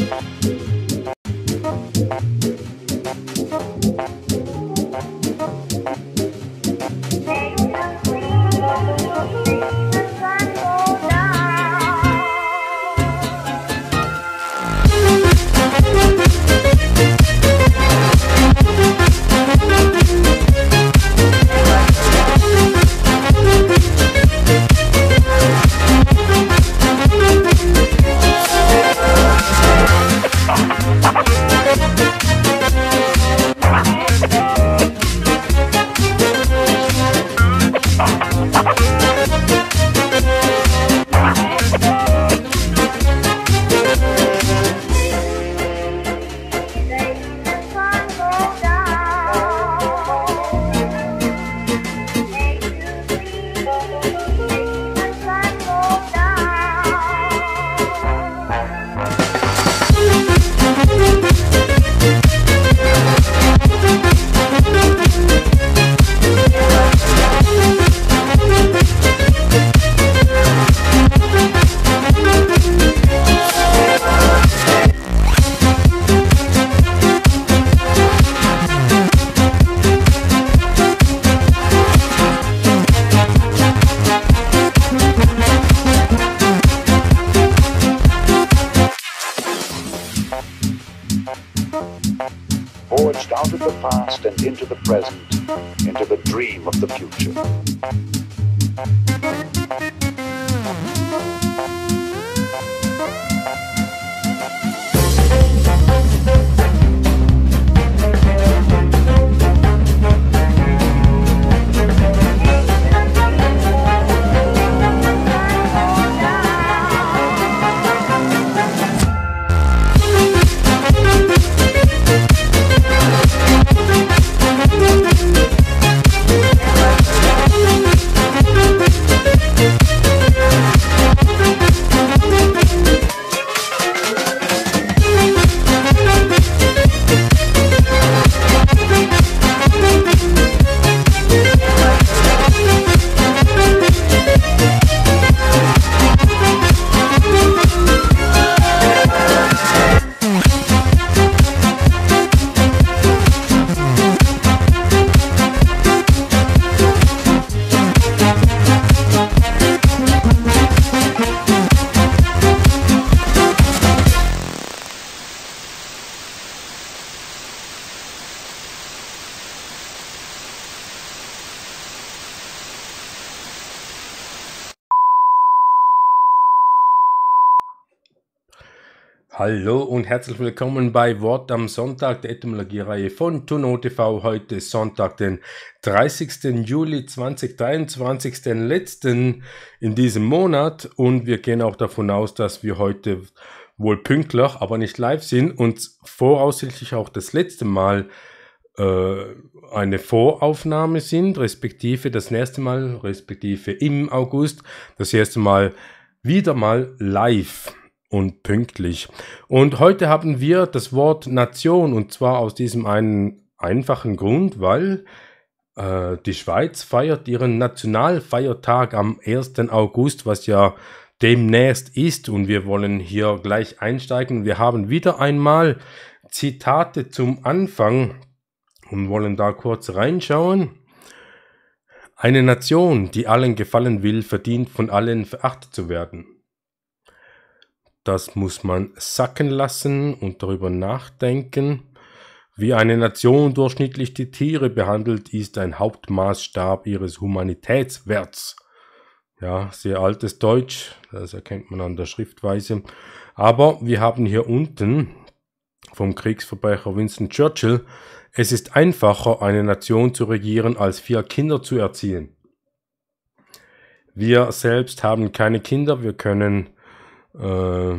Thank you. Hallo und herzlich willkommen bei Wort am Sonntag, der Etymologie-Reihe von Tuno TV. Heute Sonntag, den 30. Juli 2023, den letzten in diesem Monat. Und wir gehen auch davon aus, dass wir heute wohl pünktlich, aber nicht live sind und voraussichtlich auch das letzte Mal äh, eine Voraufnahme sind, respektive das nächste Mal, respektive im August, das erste Mal wieder mal live und pünktlich. Und heute haben wir das Wort Nation und zwar aus diesem einen einfachen Grund, weil äh, die Schweiz feiert ihren Nationalfeiertag am 1. August, was ja demnächst ist und wir wollen hier gleich einsteigen. Wir haben wieder einmal Zitate zum Anfang und wollen da kurz reinschauen. Eine Nation, die allen gefallen will, verdient von allen verachtet zu werden. Das muss man sacken lassen und darüber nachdenken. Wie eine Nation durchschnittlich die Tiere behandelt, ist ein Hauptmaßstab ihres Humanitätswerts. Ja, sehr altes Deutsch, das erkennt man an der Schriftweise. Aber wir haben hier unten vom Kriegsverbrecher Winston Churchill, es ist einfacher, eine Nation zu regieren, als vier Kinder zu erziehen. Wir selbst haben keine Kinder, wir können äh,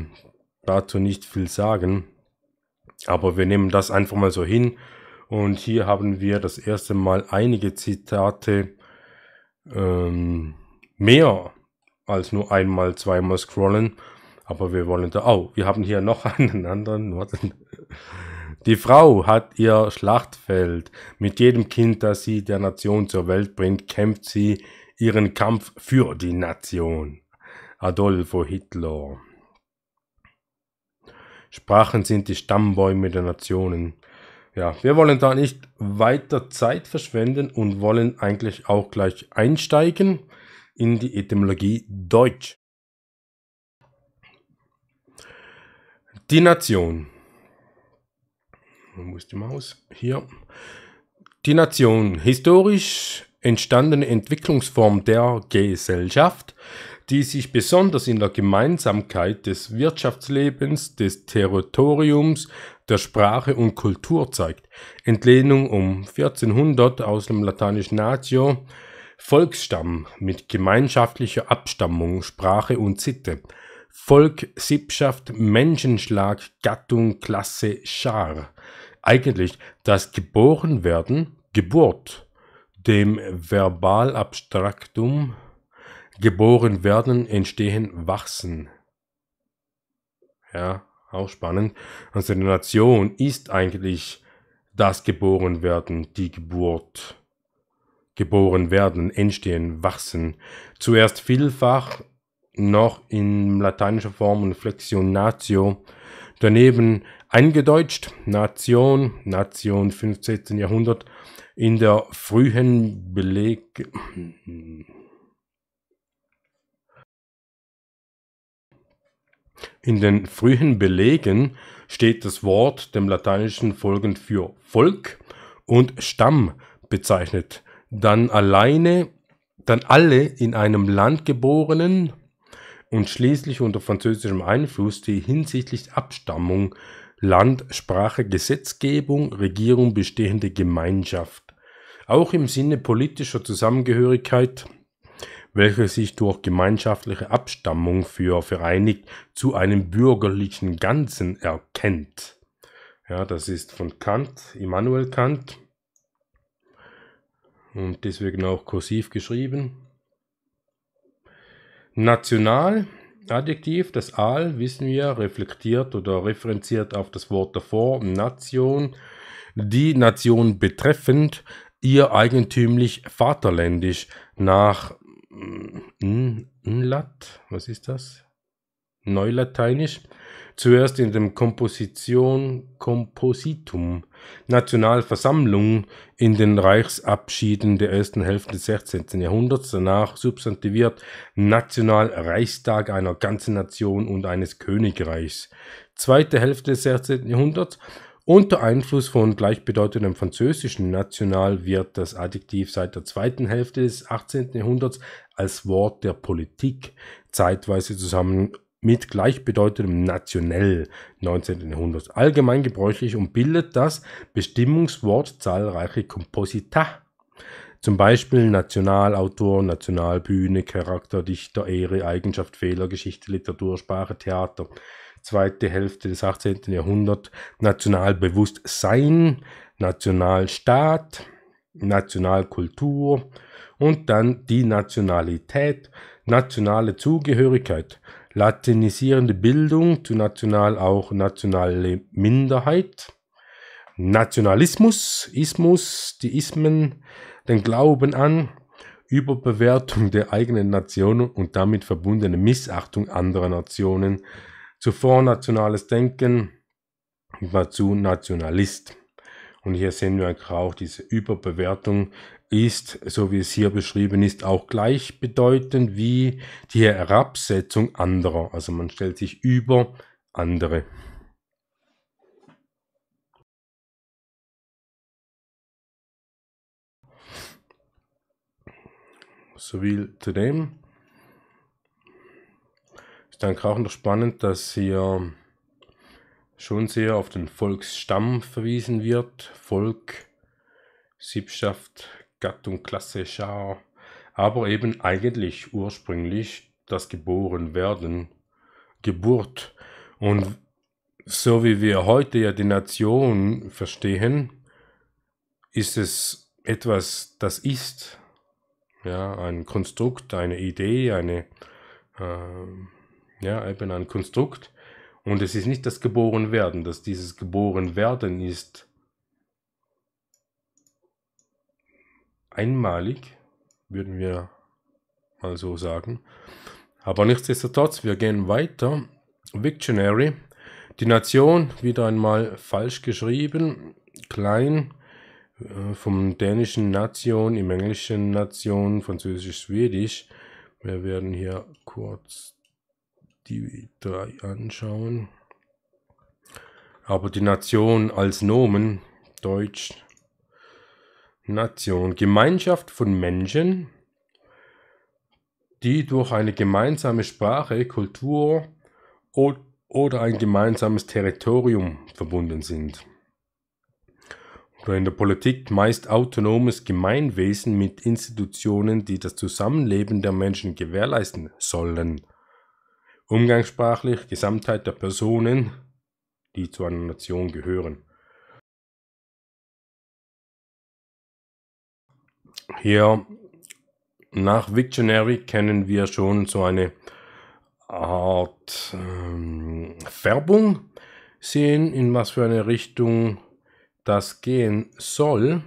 dazu nicht viel sagen. Aber wir nehmen das einfach mal so hin. Und hier haben wir das erste Mal einige Zitate ähm, mehr als nur einmal, zweimal scrollen. Aber wir wollen da. Oh, wir haben hier noch einen anderen. Warten. Die Frau hat ihr Schlachtfeld. Mit jedem Kind, das sie der Nation zur Welt bringt, kämpft sie ihren Kampf für die Nation. Adolfo Hitler. Sprachen sind die Stammbäume der Nationen. Ja, wir wollen da nicht weiter Zeit verschwenden und wollen eigentlich auch gleich einsteigen in die Etymologie Deutsch. Die Nation. Wo ist die Maus? Hier. Die Nation. Historisch entstandene Entwicklungsform der Gesellschaft, die sich besonders in der Gemeinsamkeit des Wirtschaftslebens, des Territoriums, der Sprache und Kultur zeigt. Entlehnung um 1400 aus dem lateinischen Natio, Volksstamm mit gemeinschaftlicher Abstammung, Sprache und Sitte. Volk, Sippschaft, Menschenschlag, Gattung, Klasse, Schar. Eigentlich das Geborenwerden, Geburt, dem Verbalabstraktum geboren werden, entstehen, wachsen. Ja, auch spannend. Also die Nation ist eigentlich das geboren werden, die Geburt. Geboren werden, entstehen, wachsen. Zuerst vielfach noch in lateinischer Form und Flexionatio. Daneben eingedeutscht Nation, Nation 15. Jahrhundert in der frühen Beleg In den frühen Belegen steht das Wort dem Lateinischen folgend für Volk und Stamm bezeichnet. Dann alleine, dann alle in einem Land geborenen und schließlich unter französischem Einfluss, die hinsichtlich Abstammung, Land, Sprache, Gesetzgebung, Regierung bestehende Gemeinschaft. Auch im Sinne politischer Zusammengehörigkeit welche sich durch gemeinschaftliche Abstammung für vereinigt zu einem bürgerlichen Ganzen erkennt. Ja, das ist von Kant, Immanuel Kant. Und deswegen auch kursiv geschrieben. National, Adjektiv, das Al, wissen wir, reflektiert oder referenziert auf das Wort davor, Nation, die Nation betreffend, ihr eigentümlich vaterländisch nach Nlat, was ist das? Neulateinisch. Zuerst in dem Komposition, Kompositum, Nationalversammlung in den Reichsabschieden der ersten Hälfte des 16. Jahrhunderts, danach substantiviert Nationalreichstag einer ganzen Nation und eines Königreichs. Zweite Hälfte des 16. Jahrhunderts unter Einfluss von gleichbedeutendem französischen National wird das Adjektiv seit der zweiten Hälfte des 18. Jahrhunderts als Wort der Politik zeitweise zusammen mit gleichbedeutendem nationell 19. Jahrhunderts allgemein gebräuchlich und bildet das Bestimmungswort zahlreiche Komposita. Zum Beispiel Nationalautor, Nationalbühne, Charakter, Dichter, Ehre, Eigenschaft, Fehler, Geschichte, Literatur, Sprache, Theater zweite Hälfte des 18. Jahrhunderts, Nationalbewusstsein, Nationalstaat, Nationalkultur und dann die Nationalität, nationale Zugehörigkeit, latinisierende Bildung, zu national auch nationale Minderheit, Nationalismus, Ismus, die Ismen, den Glauben an, Überbewertung der eigenen Nationen und damit verbundene Missachtung anderer Nationen, zu vornationales Denken, war zu Nationalist. Und hier sehen wir auch, diese Überbewertung ist, so wie es hier beschrieben ist, auch gleichbedeutend wie die Herabsetzung anderer. Also man stellt sich über andere. So viel zu dem. Ich denke auch noch spannend, dass hier schon sehr auf den Volksstamm verwiesen wird. Volk, Siebschaft, Gattung, Klasse, Schar. Aber eben eigentlich ursprünglich das Geborenwerden, Geburt. Und so wie wir heute ja die Nation verstehen, ist es etwas, das ist. Ja, ein Konstrukt, eine Idee, eine äh, ja, ich bin ein Konstrukt. Und es ist nicht das Geborenwerden, dass dieses Geborenwerden ist einmalig, würden wir mal so sagen. Aber nichtsdestotrotz, wir gehen weiter. Victionary. Die Nation, wieder einmal falsch geschrieben, klein, äh, vom dänischen Nation, im englischen Nation, französisch, schwedisch. Wir werden hier kurz die drei anschauen. Aber die Nation als Nomen, Deutsch, Nation, Gemeinschaft von Menschen, die durch eine gemeinsame Sprache, Kultur oder ein gemeinsames Territorium verbunden sind. Oder in der Politik meist autonomes Gemeinwesen mit Institutionen, die das Zusammenleben der Menschen gewährleisten sollen umgangssprachlich Gesamtheit der Personen, die zu einer Nation gehören. Hier nach Victionary kennen wir schon so eine Art ähm, Färbung sehen, in was für eine Richtung das gehen soll.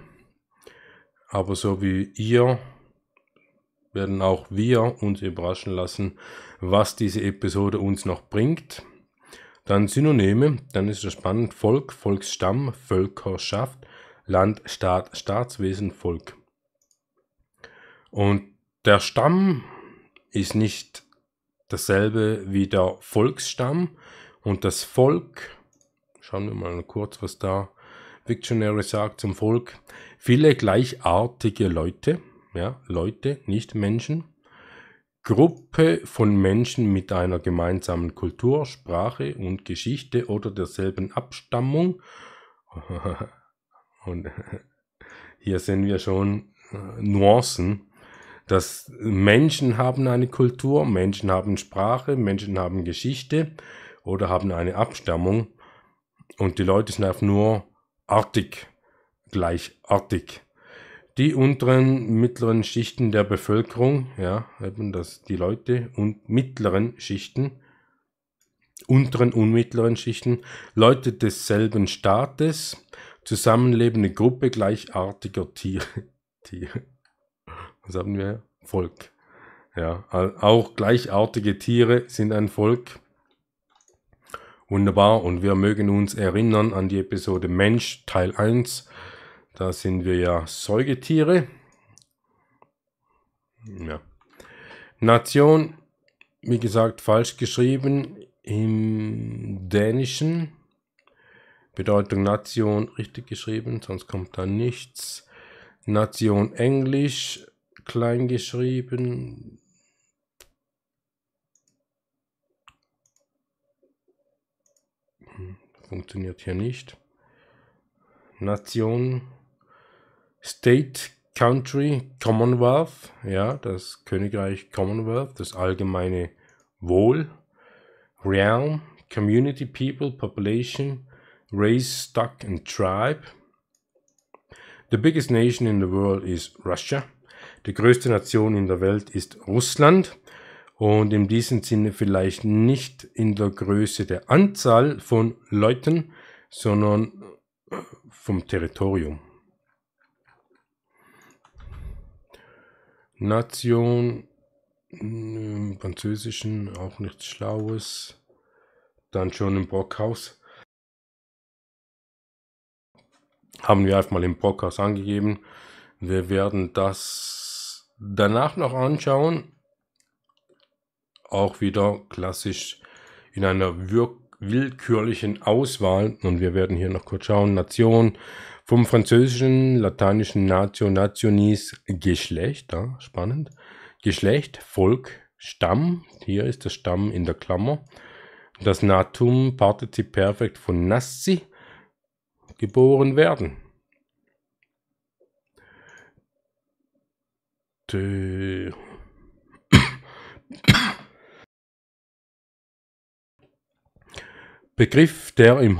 Aber so wie ihr werden auch wir uns überraschen lassen, was diese Episode uns noch bringt. Dann Synonyme, dann ist es spannend. Volk, Volksstamm, Völkerschaft, Land, Staat, Staatswesen, Volk. Und der Stamm ist nicht dasselbe wie der Volksstamm. Und das Volk, schauen wir mal kurz, was da Victionary sagt zum Volk. Viele gleichartige Leute, ja, Leute, nicht Menschen Gruppe von Menschen mit einer gemeinsamen Kultur, Sprache und Geschichte oder derselben Abstammung. Und hier sehen wir schon äh, Nuancen, dass Menschen haben eine Kultur, Menschen haben Sprache, Menschen haben Geschichte oder haben eine Abstammung. Und die Leute sind einfach nur artig, gleichartig die unteren, mittleren Schichten der Bevölkerung, ja, eben das, die Leute und mittleren Schichten, unteren und mittleren Schichten, Leute desselben Staates, zusammenlebende Gruppe gleichartiger Tiere, Tiere. Was haben wir? Volk. Ja, auch gleichartige Tiere sind ein Volk. Wunderbar, und wir mögen uns erinnern an die Episode Mensch Teil 1 da sind wir ja Säugetiere. Ja. Nation, wie gesagt, falsch geschrieben im Dänischen. Bedeutung Nation richtig geschrieben, sonst kommt da nichts. Nation Englisch klein geschrieben. Hm, funktioniert hier nicht. Nation State, Country, Commonwealth, ja, das Königreich Commonwealth, das allgemeine Wohl, Realm, Community, People, Population, Race, Stock and Tribe. The biggest nation in the world is Russia. Die größte Nation in der Welt ist Russland. Und in diesem Sinne vielleicht nicht in der Größe der Anzahl von Leuten, sondern vom Territorium. Nation, hm, im Französischen auch nichts Schlaues. Dann schon im Brockhaus. Haben wir einfach mal im Brockhaus angegeben. Wir werden das danach noch anschauen. Auch wieder klassisch in einer willkürlichen Auswahl. Und wir werden hier noch kurz schauen. Nation, vom französischen lateinischen Natio, Nationis, Geschlecht, ja, spannend. Geschlecht, Volk, Stamm, hier ist der Stamm in der Klammer. Das Natum Partizip Perfekt von Nassi, geboren werden. Begriff, der im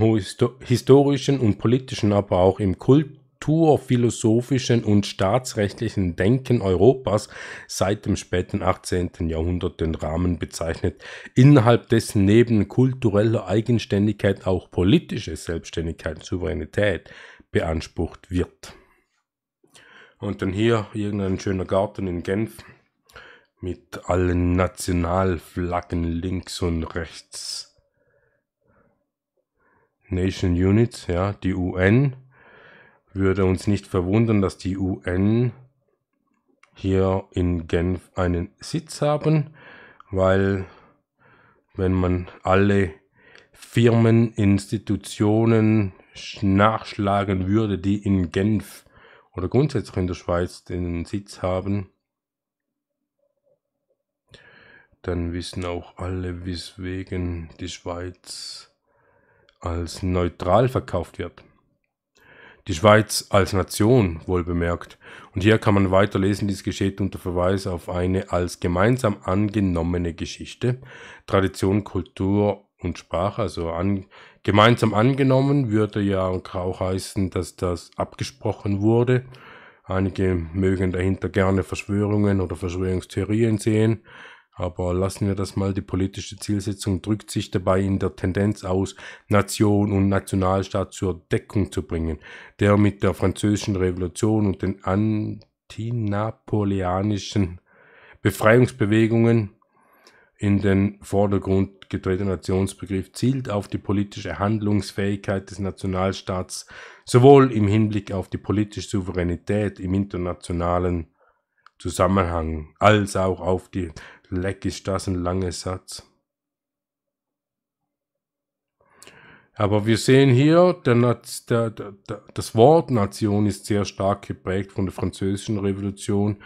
historischen und politischen, aber auch im kulturphilosophischen und staatsrechtlichen Denken Europas seit dem späten 18. Jahrhundert den Rahmen bezeichnet, innerhalb dessen neben kultureller Eigenständigkeit auch politische Selbstständigkeit, Souveränität beansprucht wird. Und dann hier irgendein schöner Garten in Genf mit allen Nationalflaggen links und rechts. Nation Units, ja, die UN. Würde uns nicht verwundern, dass die UN hier in Genf einen Sitz haben, weil wenn man alle Firmen, Institutionen nachschlagen würde, die in Genf oder grundsätzlich in der Schweiz den Sitz haben, dann wissen auch alle, weswegen die Schweiz als neutral verkauft wird. Die Schweiz als Nation, wohl bemerkt. Und hier kann man weiterlesen, dies geschieht unter Verweis auf eine als gemeinsam angenommene Geschichte, Tradition, Kultur und Sprache. Also an, gemeinsam angenommen würde ja auch heißen, dass das abgesprochen wurde. Einige mögen dahinter gerne Verschwörungen oder Verschwörungstheorien sehen. Aber lassen wir das mal, die politische Zielsetzung drückt sich dabei in der Tendenz aus, Nation und Nationalstaat zur Deckung zu bringen, der mit der französischen Revolution und den antinapoleanischen Befreiungsbewegungen in den Vordergrund getretene Nationsbegriff zielt auf die politische Handlungsfähigkeit des Nationalstaats, sowohl im Hinblick auf die politische Souveränität im internationalen Zusammenhang als auch auf die Leck ist das ein langer Satz. Aber wir sehen hier, der, der, der, das Wort Nation ist sehr stark geprägt von der französischen Revolution.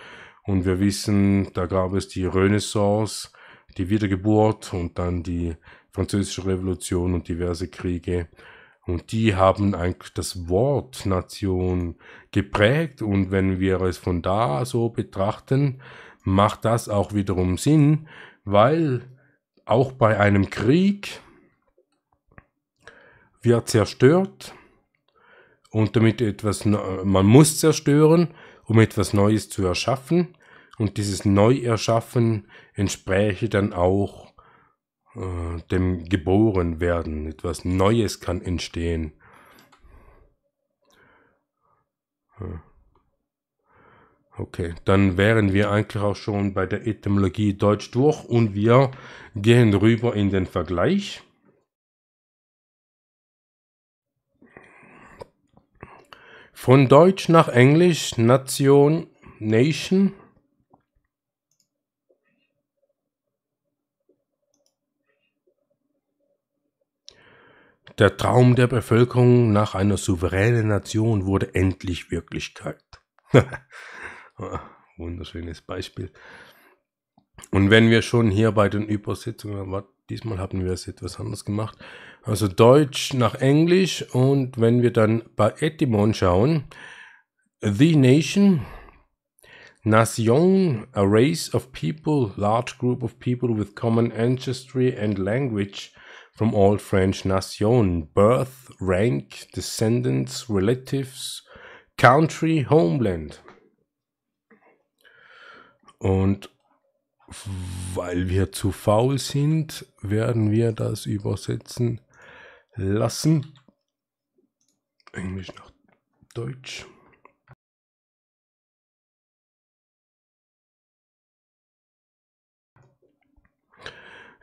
Und wir wissen, da gab es die Renaissance, die Wiedergeburt und dann die französische Revolution und diverse Kriege. Und die haben eigentlich das Wort Nation geprägt. Und wenn wir es von da so betrachten, macht das auch wiederum Sinn, weil auch bei einem Krieg wird zerstört und damit etwas, man muss zerstören, um etwas Neues zu erschaffen und dieses Neuerschaffen entspräche dann auch äh, dem Geborenwerden. Etwas Neues kann entstehen. Hm. Okay, dann wären wir eigentlich auch schon bei der Etymologie Deutsch durch und wir gehen rüber in den Vergleich. Von Deutsch nach Englisch, Nation, Nation. Der Traum der Bevölkerung nach einer souveränen Nation wurde endlich Wirklichkeit. Ah, wunderschönes Beispiel. Und wenn wir schon hier bei den Übersetzungen, diesmal haben wir es etwas anders gemacht, also Deutsch nach Englisch und wenn wir dann bei Etymon schauen, The Nation, Nation, a race of people, large group of people with common ancestry and language from all French Nation, birth, rank, descendants, relatives, country, homeland. Und weil wir zu faul sind, werden wir das übersetzen lassen. Englisch nach Deutsch.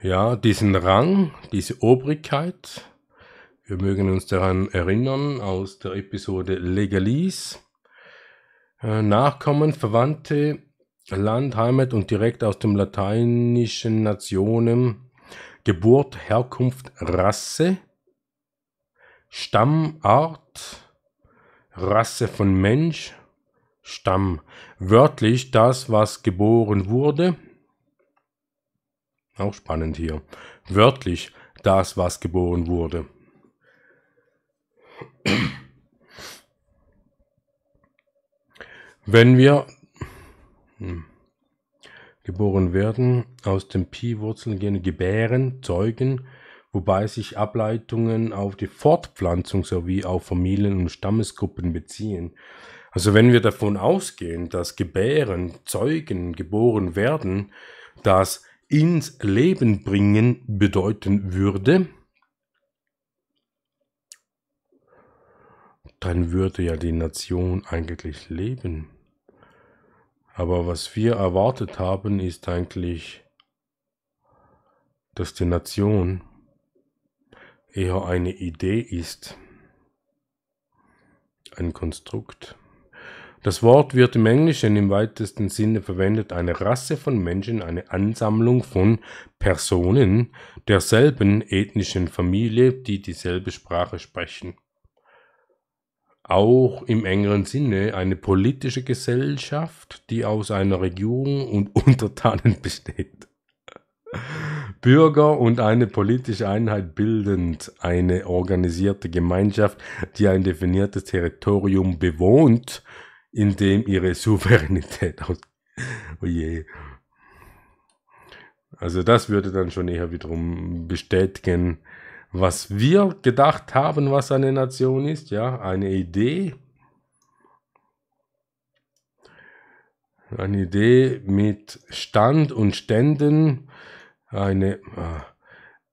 Ja, diesen Rang, diese Obrigkeit, wir mögen uns daran erinnern aus der Episode Legalis. Äh, Nachkommen, Verwandte Land, Heimat und direkt aus dem lateinischen Nationen, Geburt, Herkunft, Rasse, Stamm, Art, Rasse von Mensch, Stamm. Wörtlich das, was geboren wurde. Auch spannend hier. Wörtlich das, was geboren wurde. Wenn wir hm. Geboren werden, aus dem pi wurzeln gehen, gebären, zeugen, wobei sich Ableitungen auf die Fortpflanzung sowie auf Familien und Stammesgruppen beziehen. Also wenn wir davon ausgehen, dass Gebären, Zeugen geboren werden, das ins Leben bringen bedeuten würde, dann würde ja die Nation eigentlich leben. Aber was wir erwartet haben, ist eigentlich, dass die Nation eher eine Idee ist, ein Konstrukt. Das Wort wird im Englischen im weitesten Sinne verwendet, eine Rasse von Menschen, eine Ansammlung von Personen derselben ethnischen Familie, die dieselbe Sprache sprechen auch im engeren Sinne eine politische Gesellschaft, die aus einer Regierung und Untertanen besteht. Bürger und eine politische Einheit bildend eine organisierte Gemeinschaft, die ein definiertes Territorium bewohnt, in dem ihre Souveränität aus. Oh je. Also das würde dann schon eher wiederum bestätigen, was wir gedacht haben, was eine Nation ist, ja, eine Idee, eine Idee mit Stand und Ständen, eine,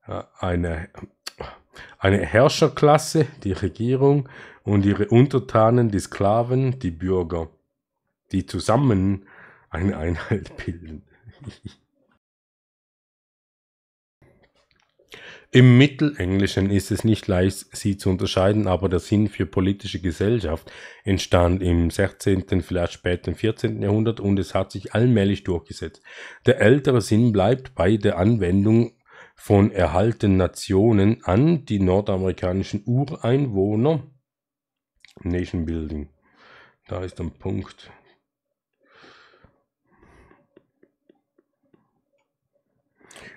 äh, eine, eine Herrscherklasse, die Regierung und ihre Untertanen, die Sklaven, die Bürger, die zusammen eine Einheit bilden. Im Mittelenglischen ist es nicht leicht, sie zu unterscheiden, aber der Sinn für politische Gesellschaft entstand im 16., vielleicht späten 14. Jahrhundert und es hat sich allmählich durchgesetzt. Der ältere Sinn bleibt bei der Anwendung von erhaltenen Nationen an die nordamerikanischen Ureinwohner. Nation Building. Da ist ein Punkt.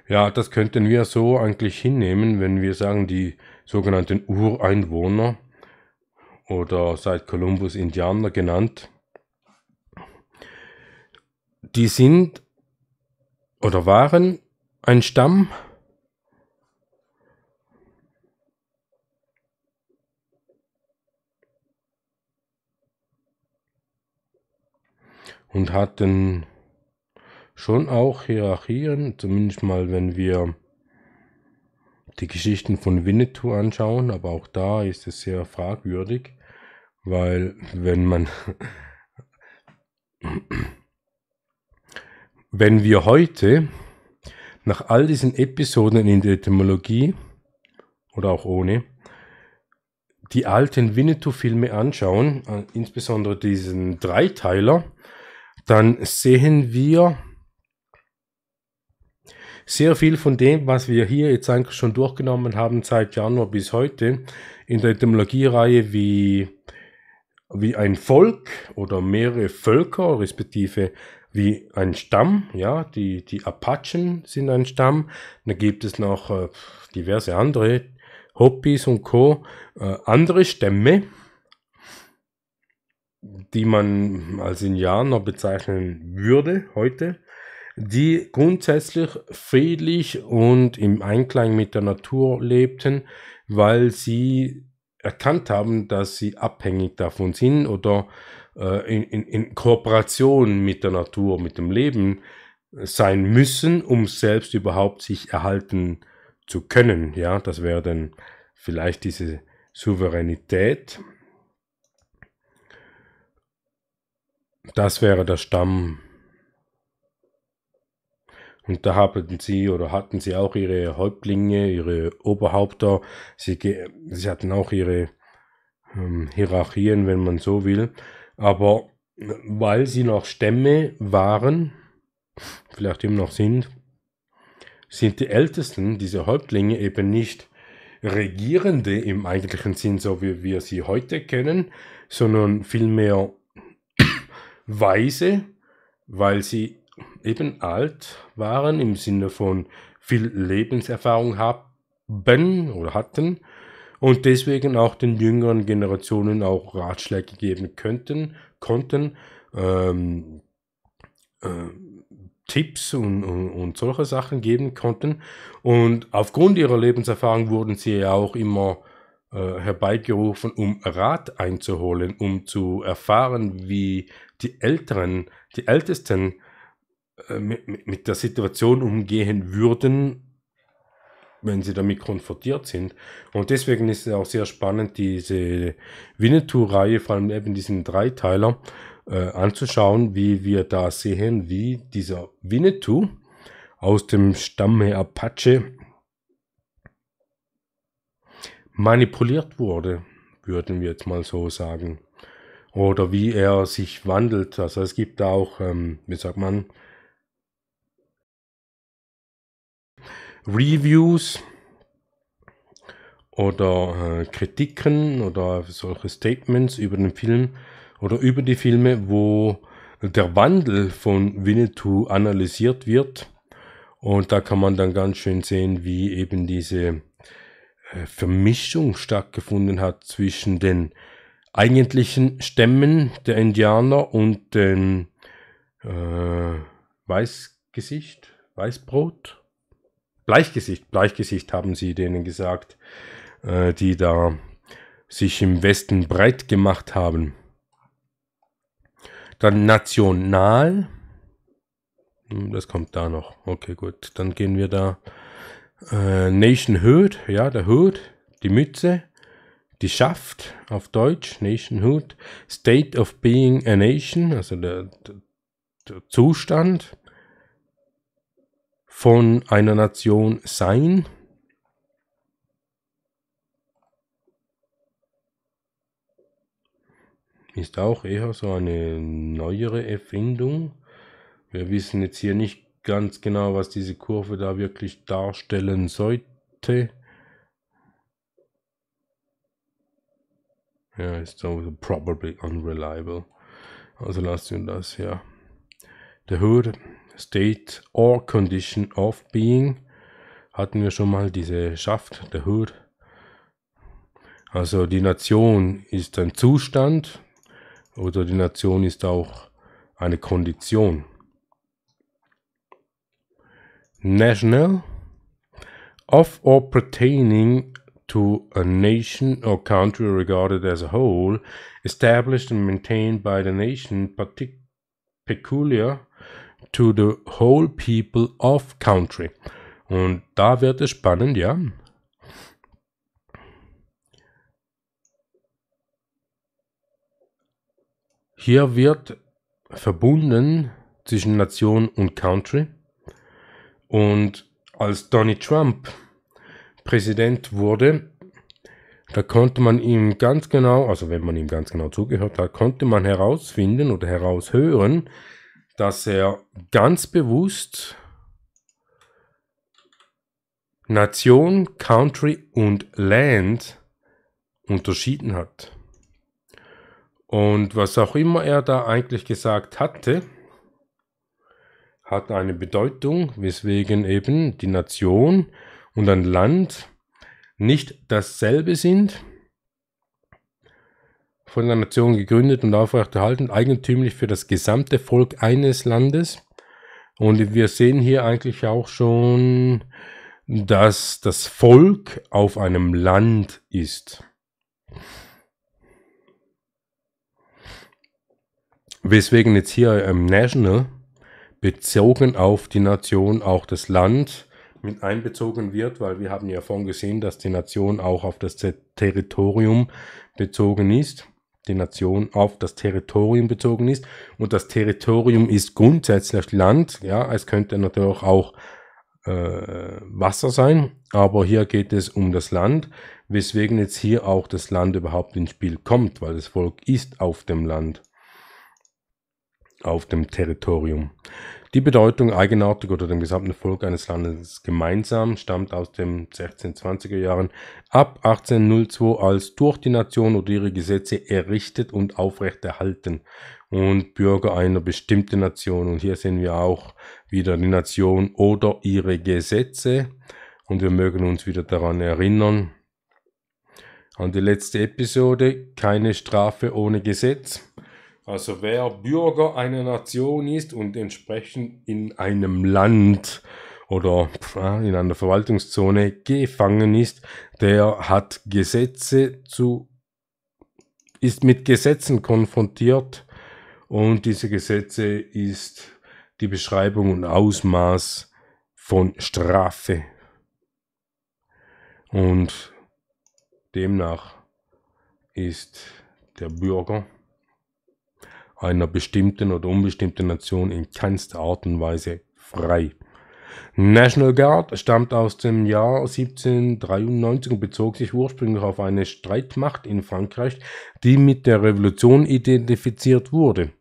Ja, das könnten wir so eigentlich hinnehmen, wenn wir sagen, die sogenannten Ureinwohner oder seit Kolumbus Indianer genannt, die sind oder waren ein Stamm, und hatten schon auch Hierarchien, zumindest mal wenn wir die Geschichten von Winnetou anschauen, aber auch da ist es sehr fragwürdig, weil wenn man wenn wir heute nach all diesen Episoden in der Etymologie oder auch ohne die alten Winnetou-Filme anschauen, äh, insbesondere diesen Dreiteiler, dann sehen wir sehr viel von dem, was wir hier jetzt eigentlich schon durchgenommen haben, seit Januar bis heute, in der Etymologiereihe wie, wie ein Volk oder mehrere Völker, respektive wie ein Stamm, ja, die, die Apachen sind ein Stamm, da gibt es noch äh, diverse andere, Hopis und Co., äh, andere Stämme, die man als Indianer bezeichnen würde heute die grundsätzlich friedlich und im Einklang mit der Natur lebten, weil sie erkannt haben, dass sie abhängig davon sind oder äh, in, in, in, Kooperation mit der Natur, mit dem Leben sein müssen, um selbst überhaupt sich erhalten zu können. Ja, das wäre dann vielleicht diese Souveränität. Das wäre der Stamm und da haben sie oder hatten sie auch ihre Häuptlinge, ihre Oberhaupter. Sie, sie hatten auch ihre ähm, Hierarchien, wenn man so will. Aber weil sie noch Stämme waren, vielleicht immer noch sind, sind die Ältesten, diese Häuptlinge, eben nicht Regierende im eigentlichen Sinn, so wie wir sie heute kennen, sondern vielmehr Weise, weil sie eben alt waren im Sinne von viel Lebenserfahrung haben oder hatten und deswegen auch den jüngeren Generationen auch Ratschläge geben könnten, konnten, ähm, äh, Tipps und, und, und, solche Sachen geben konnten. Und aufgrund ihrer Lebenserfahrung wurden sie ja auch immer äh, herbeigerufen, um Rat einzuholen, um zu erfahren, wie die Älteren, die Ältesten äh, mit, mit der Situation umgehen würden, wenn sie damit konfrontiert sind. Und deswegen ist es auch sehr spannend, diese Winnetou-Reihe, vor allem eben diesen Dreiteiler, äh, anzuschauen, wie wir da sehen, wie dieser Winnetou aus dem Stamme Apache manipuliert wurde, würden wir jetzt mal so sagen. Oder wie er sich wandelt. Also es gibt da auch, ähm, wie sagt man, Reviews oder äh, Kritiken oder solche Statements über den Film oder über die Filme, wo der Wandel von Winnetou analysiert wird. Und da kann man dann ganz schön sehen, wie eben diese äh, Vermischung stattgefunden hat zwischen den eigentlichen Stämmen der Indianer und den äh, Weißgesicht, Weißbrot, Bleichgesicht, Bleichgesicht haben sie denen gesagt, äh, die da sich im Westen breit gemacht haben. Dann national. Hm, das kommt da noch. Okay, gut. Dann gehen wir da. Äh, Nation ja, der Hood, die Mütze, die Schaft auf Deutsch, Nationhood. State of Being a Nation, also der, der, der Zustand von einer Nation sein? Ist auch eher so eine neuere Erfindung. Wir wissen jetzt hier nicht ganz genau, was diese Kurve da wirklich darstellen sollte. Ja, ist so probably unreliable. Also lasst uns das ja der Hood State or Condition of Being hatten wir schon mal diese Schaft, der Hood. Also die Nation ist ein Zustand oder die Nation ist auch eine Kondition. National of or pertaining to a nation or country regarded as a whole, established and maintained by the nation, peculiar to the whole people of country. Und da wird es spannend, ja. Hier wird verbunden zwischen Nation und Country. Und als Donald Trump Präsident wurde, da konnte man ihm ganz genau, also wenn man ihm ganz genau zugehört hat, konnte man herausfinden oder heraushören, dass er ganz bewusst Nation, Country und Land unterschieden hat. Und was auch immer er da eigentlich gesagt hatte, hat eine Bedeutung, weswegen eben die Nation und ein Land nicht dasselbe sind von der Nation gegründet und aufrechterhalten, eigentümlich für das gesamte Volk eines Landes. Und wir sehen hier eigentlich auch schon, dass das Volk auf einem Land ist. Weswegen jetzt hier ähm, National bezogen auf die Nation auch das Land mit einbezogen wird, weil wir haben ja vorhin gesehen, dass die Nation auch auf das Territorium bezogen ist die Nation auf das Territorium bezogen ist. Und das Territorium ist grundsätzlich Land. Ja, es könnte natürlich auch äh, Wasser sein, aber hier geht es um das Land, weswegen jetzt hier auch das Land überhaupt ins Spiel kommt, weil das Volk ist auf dem Land, auf dem Territorium. Die Bedeutung Eigenartig oder dem gesamten Volk eines Landes gemeinsam stammt aus den 1620er Jahren ab 1802 als durch die Nation oder ihre Gesetze errichtet und aufrechterhalten und Bürger einer bestimmten Nation. Und hier sehen wir auch wieder die Nation oder ihre Gesetze. Und wir mögen uns wieder daran erinnern, an die letzte Episode, keine Strafe ohne Gesetz. Also wer Bürger einer Nation ist und entsprechend in einem Land oder in einer Verwaltungszone gefangen ist, der hat Gesetze zu, ist mit Gesetzen konfrontiert und diese Gesetze ist die Beschreibung und Ausmaß von Strafe. Und demnach ist der Bürger einer bestimmten oder unbestimmten Nation in keinster Art und Weise frei. National Guard stammt aus dem Jahr 1793 und bezog sich ursprünglich auf eine Streitmacht in Frankreich, die mit der Revolution identifiziert wurde.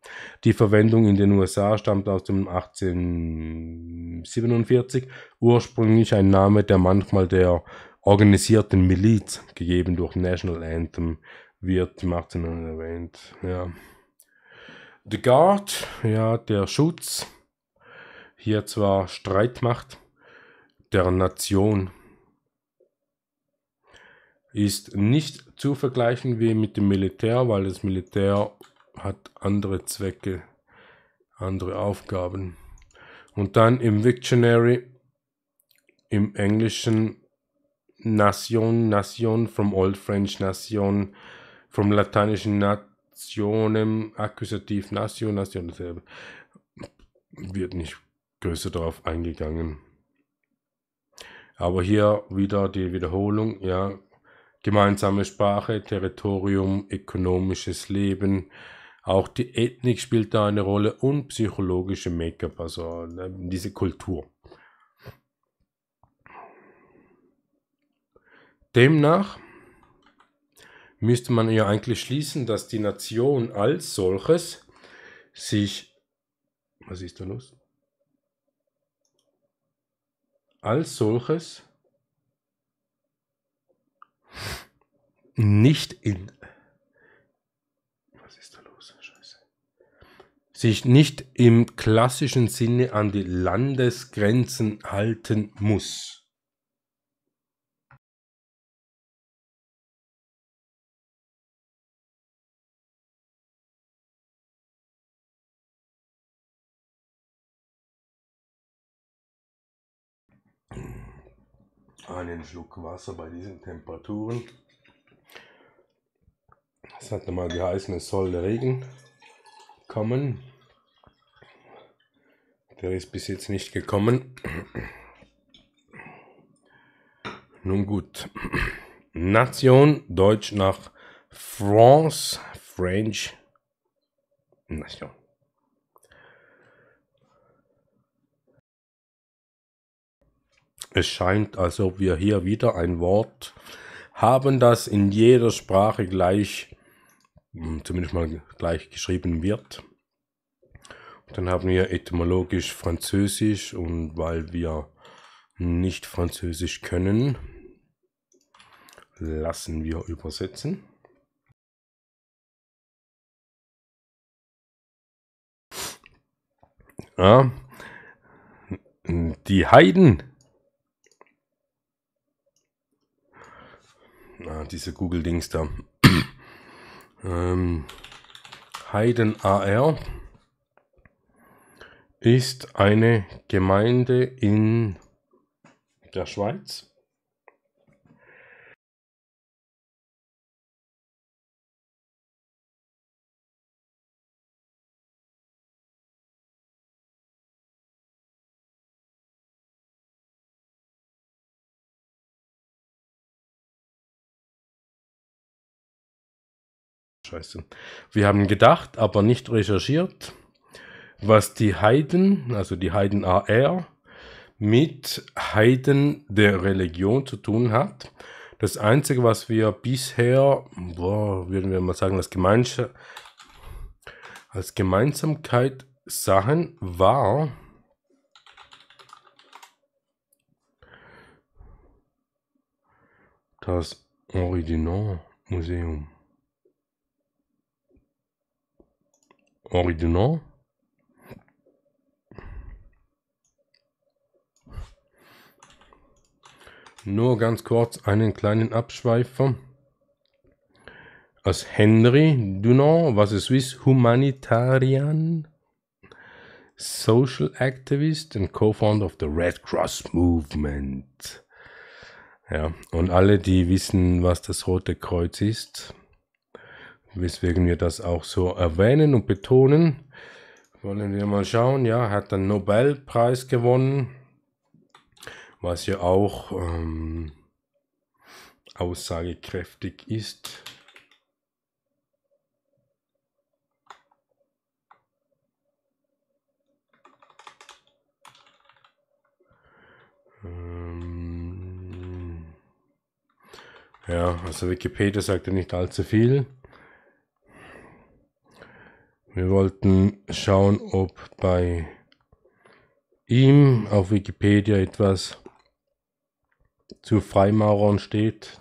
Die Verwendung in den USA stammt aus dem 1847, ursprünglich ein Name, der manchmal der organisierten Miliz, gegeben durch National Anthem, wird im 1800 erwähnt. Ja. The Guard, ja, der Schutz, hier zwar Streitmacht der Nation ist nicht zu vergleichen wie mit dem Militär, weil das Militär hat andere Zwecke, andere Aufgaben. Und dann im Victionary, im Englischen, Nation, Nation, vom Old French Nation, vom Lateinischen Nat Nationen, Akkusativ, Nation, Nation, dasselbe. Wird nicht größer darauf eingegangen. Aber hier wieder die Wiederholung, ja. Gemeinsame Sprache, Territorium, ökonomisches Leben, auch die Ethnik spielt da eine Rolle und psychologische Make-up, also ne, diese Kultur. Demnach müsste man ja eigentlich schließen, dass die Nation als solches sich, was ist da los? Als solches nicht in, was ist da los? Scheiße. Sich nicht im klassischen Sinne an die Landesgrenzen halten muss. einen Schluck Wasser bei diesen Temperaturen. Es hat mal geheißen, es soll der Regen kommen. Der ist bis jetzt nicht gekommen. Nun gut. Nation, Deutsch nach France, French, Nation. Es scheint, als ob wir hier wieder ein Wort haben, das in jeder Sprache gleich, hm, zumindest mal gleich geschrieben wird. Dann haben wir etymologisch Französisch und weil wir nicht Französisch können, lassen wir übersetzen. Ja. Die Heiden diese Google-Dings da. ähm, Heiden AR ist eine Gemeinde in der Schweiz. Scheiße. Wir haben gedacht, aber nicht recherchiert, was die Heiden, also die Heiden AR, mit Heiden der Religion zu tun hat. Das Einzige, was wir bisher, boah, würden wir mal sagen, als, Gemeins als Gemeinsamkeit sahen, war, das Original Museum. Henri Dunant. Nur ganz kurz einen kleinen Abschweifer. Als Henri Dunant, was es ist Swiss Humanitarian, Social Activist und Co-Founder of the Red Cross Movement. Ja, und alle, die wissen, was das Rote Kreuz ist, weswegen wir das auch so erwähnen und betonen. Wollen wir mal schauen, ja, hat den Nobelpreis gewonnen, was ja auch ähm, aussagekräftig ist. Ähm, ja, also Wikipedia sagt ja nicht allzu viel. Wir wollten schauen, ob bei ihm auf Wikipedia etwas zu Freimaurern steht.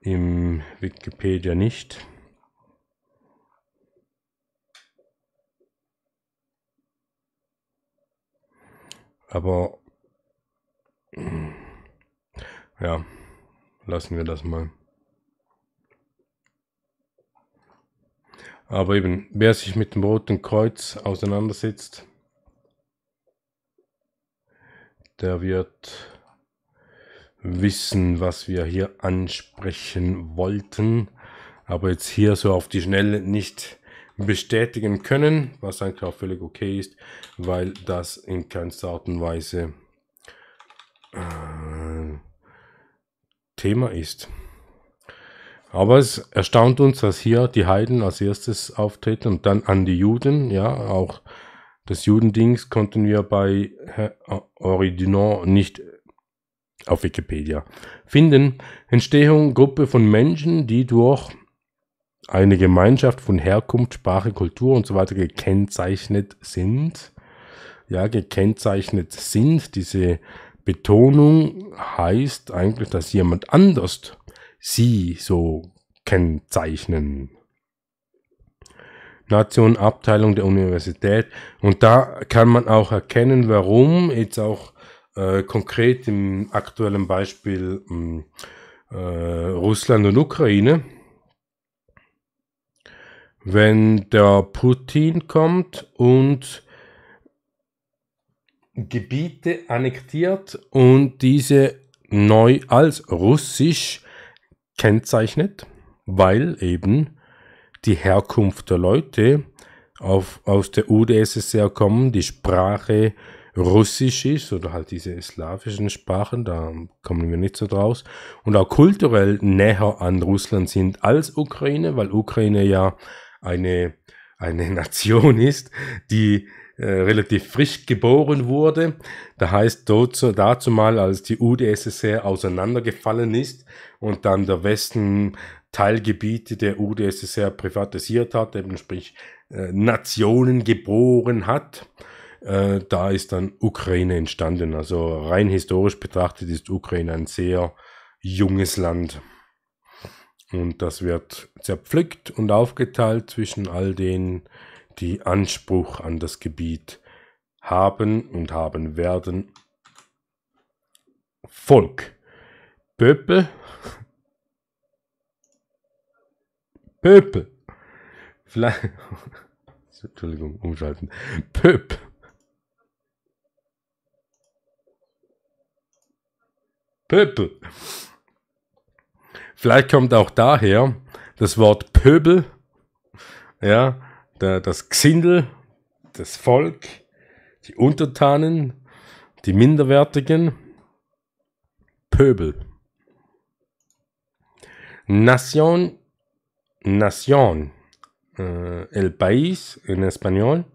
Im Wikipedia nicht. Aber ja, lassen wir das mal. Aber eben, wer sich mit dem Roten Kreuz auseinandersetzt, der wird wissen, was wir hier ansprechen wollten, aber jetzt hier so auf die Schnelle nicht bestätigen können, was eigentlich auch völlig okay ist, weil das in keinster Art und Weise äh, Thema ist. Aber es erstaunt uns, dass hier die Heiden als erstes auftreten und dann an die Juden. Ja, auch das Judendings konnten wir bei Henri Dunant nicht auf Wikipedia finden. Entstehung, Gruppe von Menschen, die durch eine Gemeinschaft von Herkunft, Sprache, Kultur und so weiter gekennzeichnet sind. Ja, gekennzeichnet sind. Diese Betonung heißt eigentlich, dass jemand anders sie so kennzeichnen. Nation Abteilung der Universität. Und da kann man auch erkennen, warum jetzt auch äh, konkret im aktuellen Beispiel hm, äh, Russland und Ukraine, wenn der Putin kommt und Gebiete annektiert und diese neu als russisch kennzeichnet, weil eben die Herkunft der Leute auf, aus der UdSSR kommen, die Sprache Russisch ist oder halt diese slawischen Sprachen, da kommen wir nicht so draus, und auch kulturell näher an Russland sind als Ukraine, weil Ukraine ja eine, eine Nation ist, die äh, relativ frisch geboren wurde. Da heißt dazu, dazu mal, als die UdSSR auseinandergefallen ist, und dann der Westen Teilgebiete der UdSSR privatisiert hat, eben sprich äh, Nationen geboren hat. Äh, da ist dann Ukraine entstanden. Also rein historisch betrachtet ist Ukraine ein sehr junges Land. Und das wird zerpflückt und aufgeteilt zwischen all denen, die Anspruch an das Gebiet haben und haben werden. Volk. Pöppel. Pöppel. Vielleicht. Entschuldigung, umschalten. Pöp. Pöppel. Vielleicht kommt auch daher das Wort Pöbel, ja, das Gesindel, das Volk, die Untertanen, die Minderwertigen, Pöbel. Nación, nación, uh, el país en español.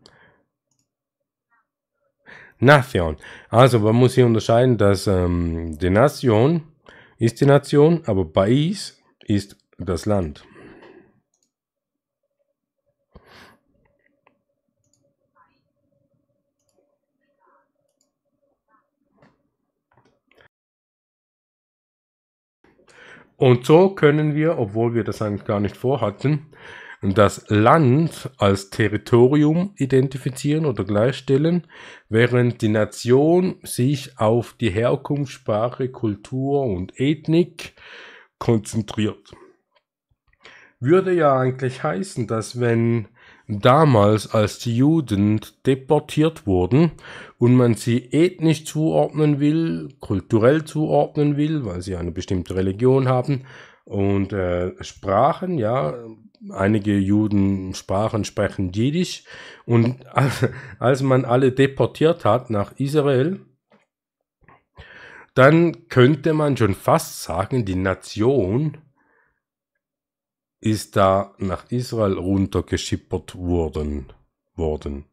Nación. Also man muss hier unterscheiden, dass ähm, die Nation ist die Nation, aber País ist das Land. Und so können wir, obwohl wir das eigentlich gar nicht vorhatten, das Land als Territorium identifizieren oder gleichstellen, während die Nation sich auf die Herkunftssprache, Kultur und Ethnik konzentriert. Würde ja eigentlich heißen, dass wenn Damals, als die Juden deportiert wurden und man sie ethnisch zuordnen will, kulturell zuordnen will, weil sie eine bestimmte Religion haben und äh, Sprachen, ja, einige Juden sprachen, sprechen Jiddisch und als, als man alle deportiert hat nach Israel, dann könnte man schon fast sagen, die Nation ist da nach Israel runtergeschippert worden. worden.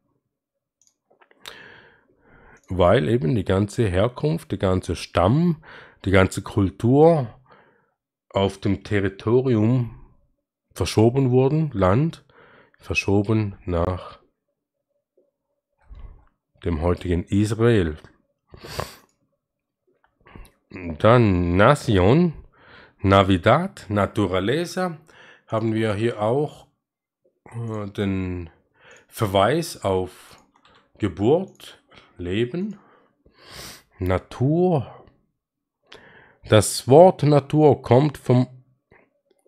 Weil eben die ganze Herkunft, der ganze Stamm, die ganze Kultur auf dem Territorium verschoben wurden, Land verschoben nach dem heutigen Israel. Dann Nation, Navidad, Naturaleza, haben wir hier auch äh, den Verweis auf Geburt, Leben, Natur. Das Wort Natur kommt vom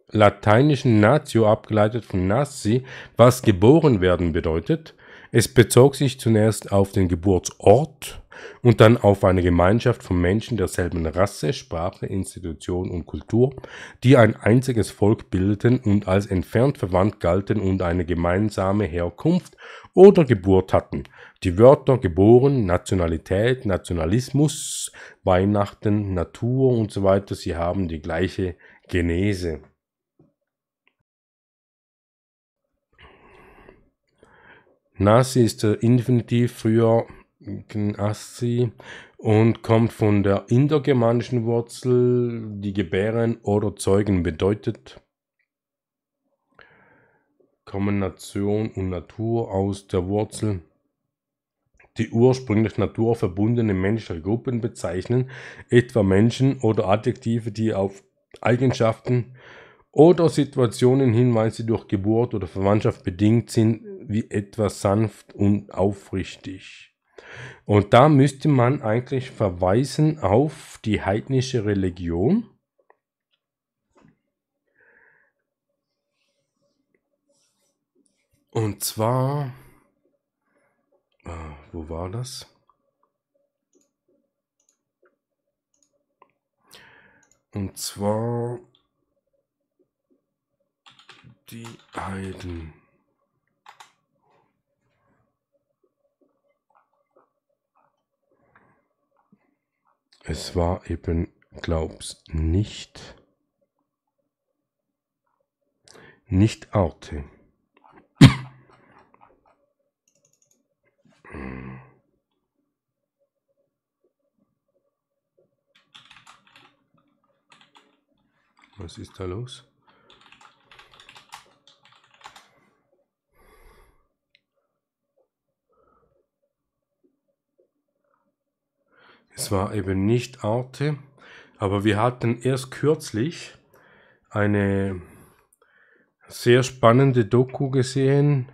lateinischen Natio abgeleitet von Nasi, was geboren werden bedeutet. Es bezog sich zunächst auf den Geburtsort und dann auf eine Gemeinschaft von Menschen derselben Rasse, Sprache, Institution und Kultur, die ein einziges Volk bildeten und als entfernt verwandt galten und eine gemeinsame Herkunft oder Geburt hatten. Die Wörter geboren, Nationalität, Nationalismus, Weihnachten, Natur und so weiter, sie haben die gleiche Genese. Nazi ist der Infinitiv, früher Gnassi und kommt von der indogermanischen Wurzel, die gebären oder zeugen bedeutet. Kommen Nation und Natur aus der Wurzel. Die ursprünglich naturverbundene menschliche Gruppen bezeichnen etwa Menschen oder Adjektive, die auf Eigenschaften oder Situationen hinweisen, die durch Geburt oder Verwandtschaft bedingt sind, wie etwa sanft und aufrichtig. Und da müsste man eigentlich verweisen auf die heidnische Religion. Und zwar, äh, wo war das? Und zwar die Heiden. Es war eben, glaub's nicht, nicht Arte. Was ist da los? Es war eben nicht Arte, aber wir hatten erst kürzlich eine sehr spannende Doku gesehen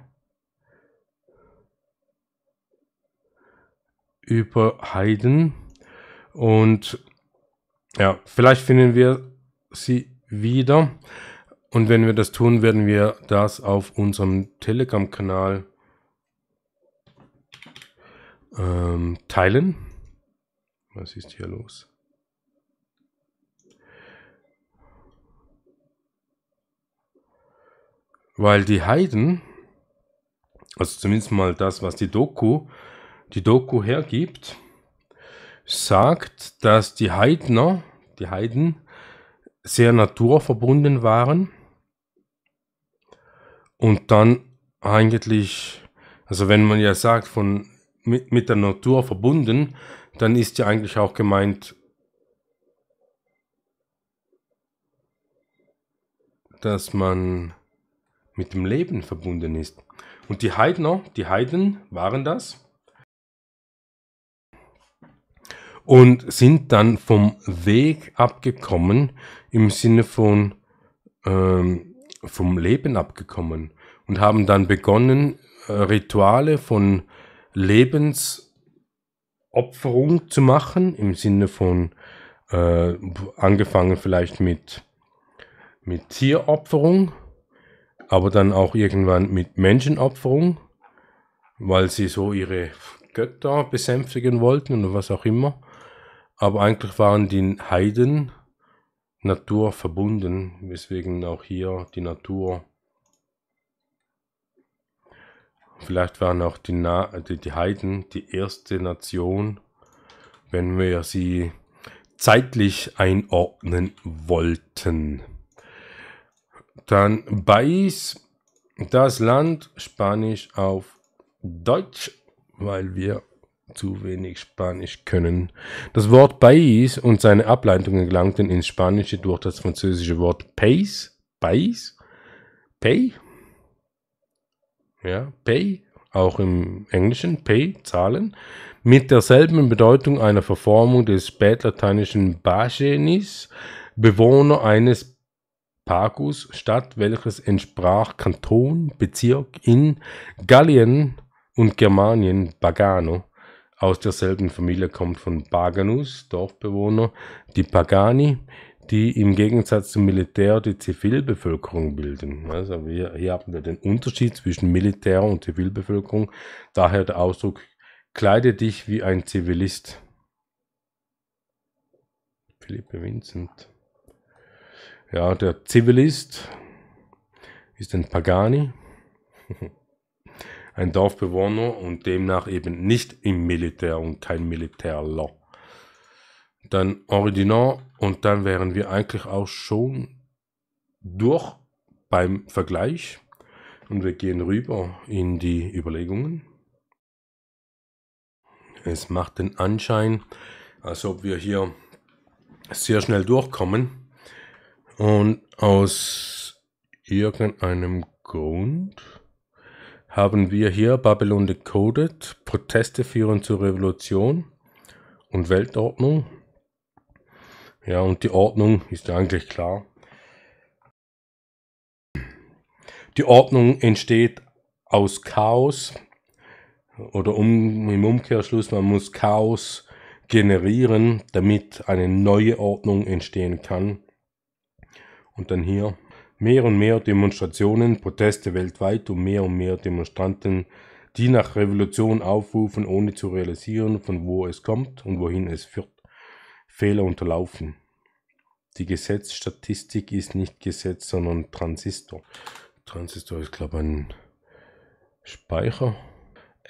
über Heiden und ja, vielleicht finden wir sie wieder und wenn wir das tun, werden wir das auf unserem Telegram-Kanal ähm, teilen. Was ist hier los? Weil die Heiden, also zumindest mal das, was die Doku, die Doku hergibt, sagt, dass die Heidner, die Heiden, sehr naturverbunden waren und dann eigentlich, also wenn man ja sagt, von mit, mit der Natur verbunden, dann ist ja eigentlich auch gemeint, dass man mit dem Leben verbunden ist. Und die Heidner, die Heiden waren das und sind dann vom Weg abgekommen im Sinne von ähm, vom Leben abgekommen und haben dann begonnen, äh, Rituale von Lebens Opferung zu machen, im Sinne von äh, angefangen vielleicht mit, mit Tieropferung, aber dann auch irgendwann mit Menschenopferung, weil sie so ihre Götter besänftigen wollten oder was auch immer. Aber eigentlich waren die Heiden Natur verbunden, weswegen auch hier die Natur Vielleicht waren auch die, Na die, die Heiden die erste Nation, wenn wir sie zeitlich einordnen wollten. Dann Bais, das Land, Spanisch auf Deutsch, weil wir zu wenig Spanisch können. Das Wort País und seine Ableitungen gelangten ins Spanische durch das französische Wort Pays, País, Pay, ja, Pay, auch im Englischen, Pay, Zahlen, mit derselben Bedeutung einer Verformung des spätlateinischen Bagenis, Bewohner eines Pagus, Stadt, welches entsprach Kanton, Bezirk in Gallien und Germanien, Pagano. Aus derselben Familie kommt von Paganus, Dorfbewohner, die Pagani, die im Gegensatz zum Militär die Zivilbevölkerung bilden. Also wir, hier haben wir den Unterschied zwischen Militär und Zivilbevölkerung. Daher der Ausdruck, kleide dich wie ein Zivilist. Philippe Vincent. Ja, der Zivilist ist ein Pagani, ein Dorfbewohner und demnach eben nicht im Militär und kein Militärler dann Original und dann wären wir eigentlich auch schon durch beim Vergleich und wir gehen rüber in die Überlegungen. Es macht den Anschein, als ob wir hier sehr schnell durchkommen und aus irgendeinem Grund haben wir hier Babylon Decoded, Proteste führen zur Revolution und Weltordnung ja, und die Ordnung ist eigentlich klar. Die Ordnung entsteht aus Chaos oder um, im Umkehrschluss, man muss Chaos generieren, damit eine neue Ordnung entstehen kann. Und dann hier mehr und mehr Demonstrationen, Proteste weltweit und mehr und mehr Demonstranten, die nach Revolution aufrufen, ohne zu realisieren, von wo es kommt und wohin es führt. Fehler unterlaufen. Die Gesetzstatistik ist nicht Gesetz, sondern Transistor. Transistor ist, glaube ich, ein Speicher.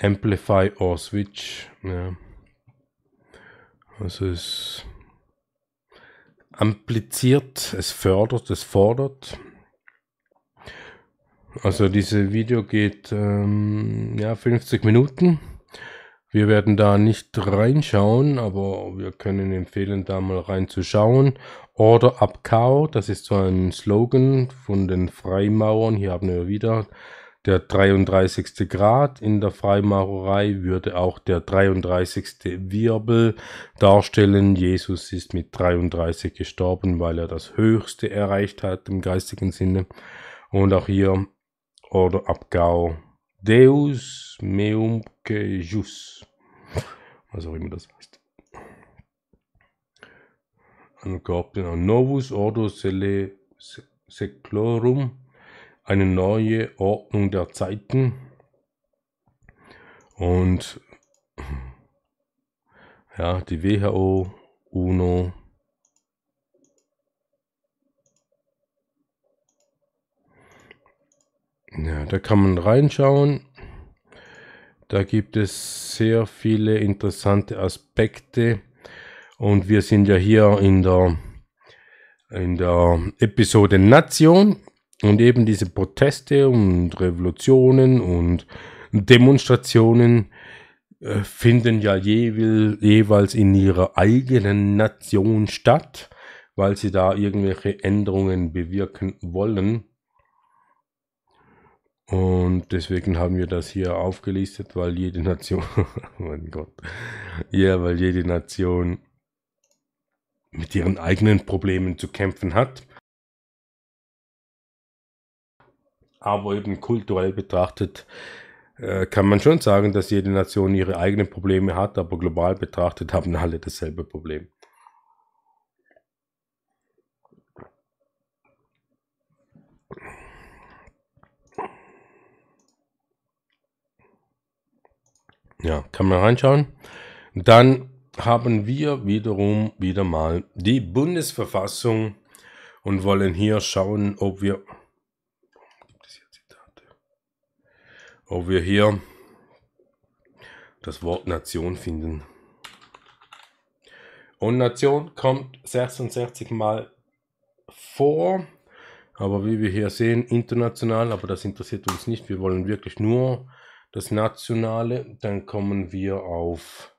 Amplify or Switch. Ja. Also es ampliziert, es fördert, es fordert. Also dieses Video geht ähm, ja, 50 Minuten. Wir werden da nicht reinschauen, aber wir können empfehlen, da mal reinzuschauen. Order Up Cow, das ist so ein Slogan von den Freimaurern. Hier haben wir wieder der 33. Grad in der Freimaurerei würde auch der 33. Wirbel darstellen. Jesus ist mit 33 gestorben, weil er das Höchste erreicht hat im geistigen Sinne. Und auch hier Order Cow. Deus meum Jus. Was auch immer das heißt. Angehauptet Novus Ordo Sele Seclorum, eine neue Ordnung der Zeiten. Und ja, die WHO, UNO, Ja, da kann man reinschauen. Da gibt es sehr viele interessante Aspekte und wir sind ja hier in der, in der Episode Nation und eben diese Proteste und Revolutionen und Demonstrationen äh, finden ja jeweils in ihrer eigenen Nation statt, weil sie da irgendwelche Änderungen bewirken wollen. Und deswegen haben wir das hier aufgelistet, weil jede Nation, mein Gott, ja, weil jede Nation mit ihren eigenen Problemen zu kämpfen hat. Aber eben kulturell betrachtet äh, kann man schon sagen, dass jede Nation ihre eigenen Probleme hat, aber global betrachtet haben alle dasselbe Problem. Ja, kann man reinschauen. Dann haben wir wiederum wieder mal die Bundesverfassung und wollen hier schauen, ob wir, ob wir hier das Wort Nation finden. Und Nation kommt 66 Mal vor, aber wie wir hier sehen, international, aber das interessiert uns nicht. Wir wollen wirklich nur das nationale. Dann kommen wir auf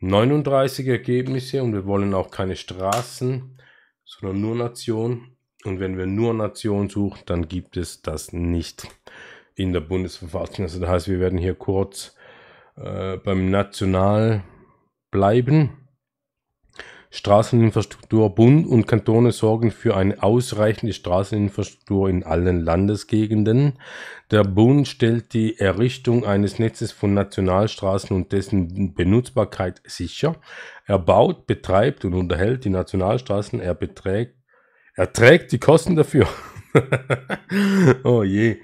39 Ergebnisse und wir wollen auch keine Straßen, sondern nur Nation. Und wenn wir nur Nation suchen, dann gibt es das nicht in der Bundesverfassung. Also das heißt, wir werden hier kurz äh, beim National bleiben. Straßeninfrastruktur Bund und Kantone sorgen für eine ausreichende Straßeninfrastruktur in allen Landesgegenden. Der Bund stellt die Errichtung eines Netzes von Nationalstraßen und dessen Benutzbarkeit sicher. Er baut, betreibt und unterhält die Nationalstraßen. Er beträgt, er trägt die Kosten dafür. oh je.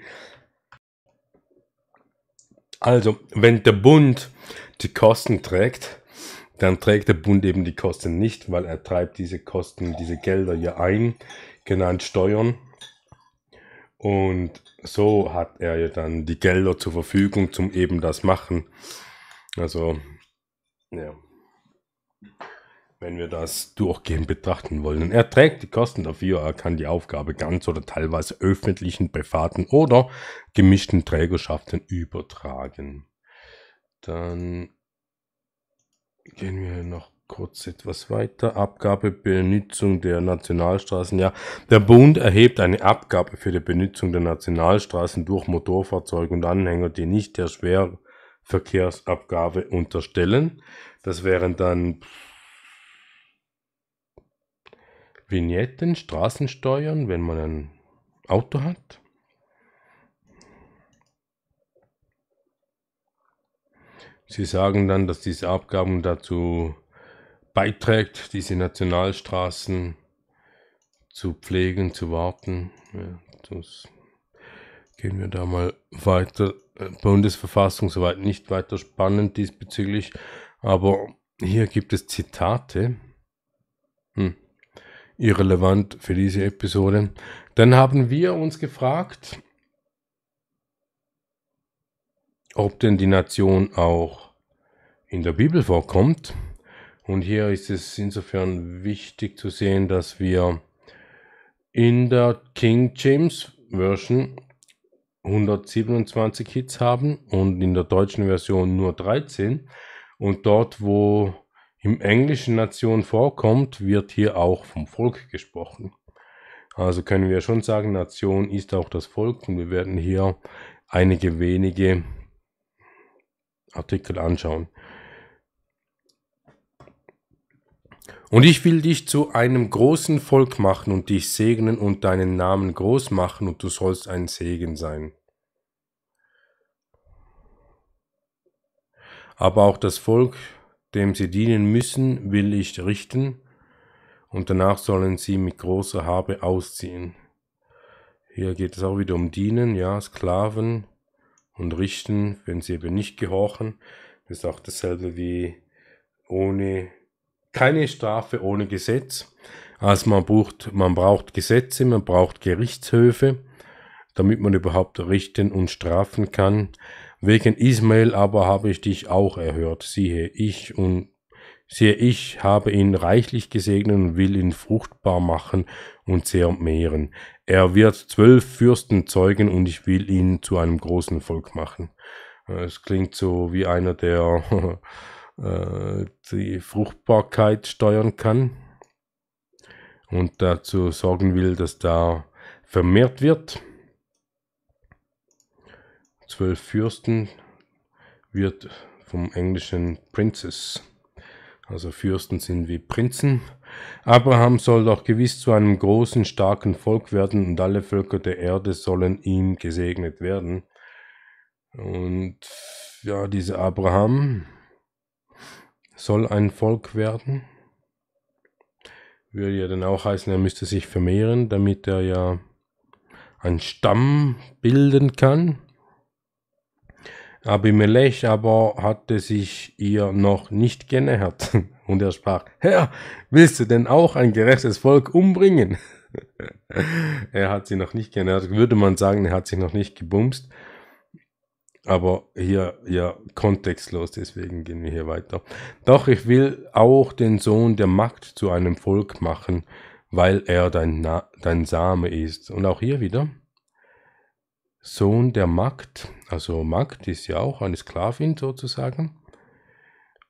Also, wenn der Bund die Kosten trägt, dann trägt der Bund eben die Kosten nicht, weil er treibt diese Kosten, diese Gelder hier ein, genannt Steuern. Und so hat er ja dann die Gelder zur Verfügung zum eben das machen. Also, ja. Wenn wir das durchgehend betrachten wollen. Er trägt die Kosten dafür, er kann die Aufgabe ganz oder teilweise öffentlichen, privaten oder gemischten Trägerschaften übertragen. Dann Gehen wir noch kurz etwas weiter. Abgabe, Benutzung der Nationalstraßen. Ja, der Bund erhebt eine Abgabe für die Benutzung der Nationalstraßen durch Motorfahrzeuge und Anhänger, die nicht der Schwerverkehrsabgabe unterstellen. Das wären dann Vignetten, Straßensteuern, wenn man ein Auto hat. Sie sagen dann, dass diese Abgaben dazu beiträgt, diese Nationalstraßen zu pflegen, zu warten. Ja, gehen wir da mal weiter. Bundesverfassung soweit nicht weiter spannend diesbezüglich, aber hier gibt es Zitate. Hm. Irrelevant für diese Episode. Dann haben wir uns gefragt, ob denn die Nation auch in der Bibel vorkommt. Und hier ist es insofern wichtig zu sehen, dass wir in der King James Version 127 Hits haben und in der deutschen Version nur 13. Und dort, wo im englischen Nation vorkommt, wird hier auch vom Volk gesprochen. Also können wir schon sagen, Nation ist auch das Volk und wir werden hier einige wenige Artikel anschauen. Und ich will dich zu einem großen Volk machen und dich segnen und deinen Namen groß machen und du sollst ein Segen sein. Aber auch das Volk, dem sie dienen müssen, will ich richten, und danach sollen sie mit großer Habe ausziehen. Hier geht es auch wieder um Dienen, ja, Sklaven, und richten, wenn sie eben nicht gehorchen. Das ist auch dasselbe wie ohne keine Strafe ohne Gesetz. Also man braucht, man braucht Gesetze, man braucht Gerichtshöfe, damit man überhaupt richten und strafen kann. Wegen Ismail aber habe ich dich auch erhört. Siehe ich und siehe ich habe ihn reichlich gesegnet und will ihn fruchtbar machen und sehr mehren. Er wird zwölf Fürsten zeugen und ich will ihn zu einem großen Volk machen. Es klingt so wie einer, der äh, die Fruchtbarkeit steuern kann und dazu sorgen will, dass da vermehrt wird. Zwölf Fürsten wird vom englischen Princess. Also Fürsten sind wie Prinzen. Abraham soll doch gewiss zu einem großen, starken Volk werden und alle Völker der Erde sollen ihm gesegnet werden. Und ja, dieser Abraham soll ein Volk werden. Würde ja dann auch heißen, er müsste sich vermehren, damit er ja einen Stamm bilden kann. Abimelech aber hatte sich ihr noch nicht genähert. Und er sprach, Herr, willst du denn auch ein gerechtes Volk umbringen? er hat sie noch nicht genährt, würde man sagen, er hat sich noch nicht gebumst. Aber hier, ja, kontextlos, deswegen gehen wir hier weiter. Doch ich will auch den Sohn der Magd zu einem Volk machen, weil er dein, Na dein Same ist. Und auch hier wieder, Sohn der Magd, also Magd ist ja auch eine Sklavin sozusagen.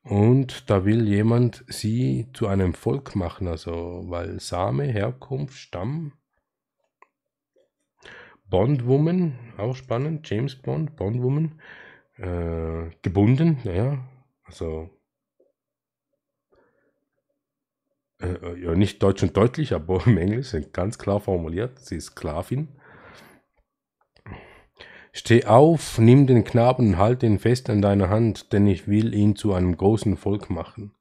Und da will jemand sie zu einem Volk machen, also weil Same, Herkunft, Stamm. Bondwoman, auch spannend, James Bond, Bondwoman, äh, gebunden, naja, also äh, äh, ja, nicht deutsch und deutlich, aber im Englischen ganz klar formuliert, sie ist Sklavin. Steh auf, nimm den Knaben und halt ihn fest an deiner Hand, denn ich will ihn zu einem großen Volk machen.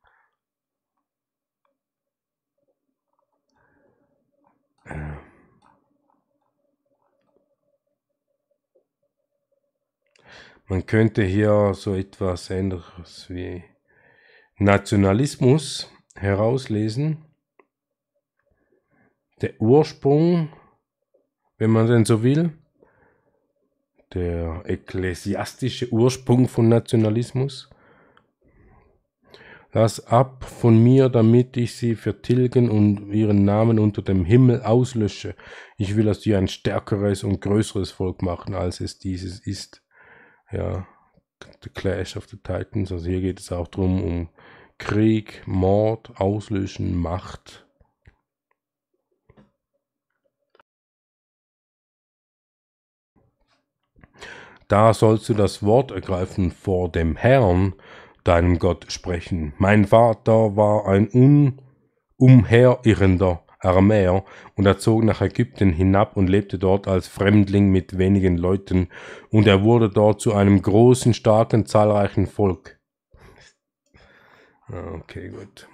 Äh. Man könnte hier so etwas Ähnliches wie Nationalismus herauslesen. Der Ursprung, wenn man denn so will, der ekklesiastische Ursprung von Nationalismus. Lass ab von mir, damit ich sie vertilgen und ihren Namen unter dem Himmel auslösche. Ich will aus dir ein stärkeres und größeres Volk machen, als es dieses ist. Ja, The Clash of the Titans. Also hier geht es auch darum, um Krieg, Mord, Auslöschen, Macht. Da sollst du das Wort ergreifen vor dem Herrn, deinem Gott, sprechen. Mein Vater war ein umherirrender Aramäer, und er zog nach Ägypten hinab und lebte dort als Fremdling mit wenigen Leuten, und er wurde dort zu einem großen, starken, zahlreichen Volk. Okay, gut.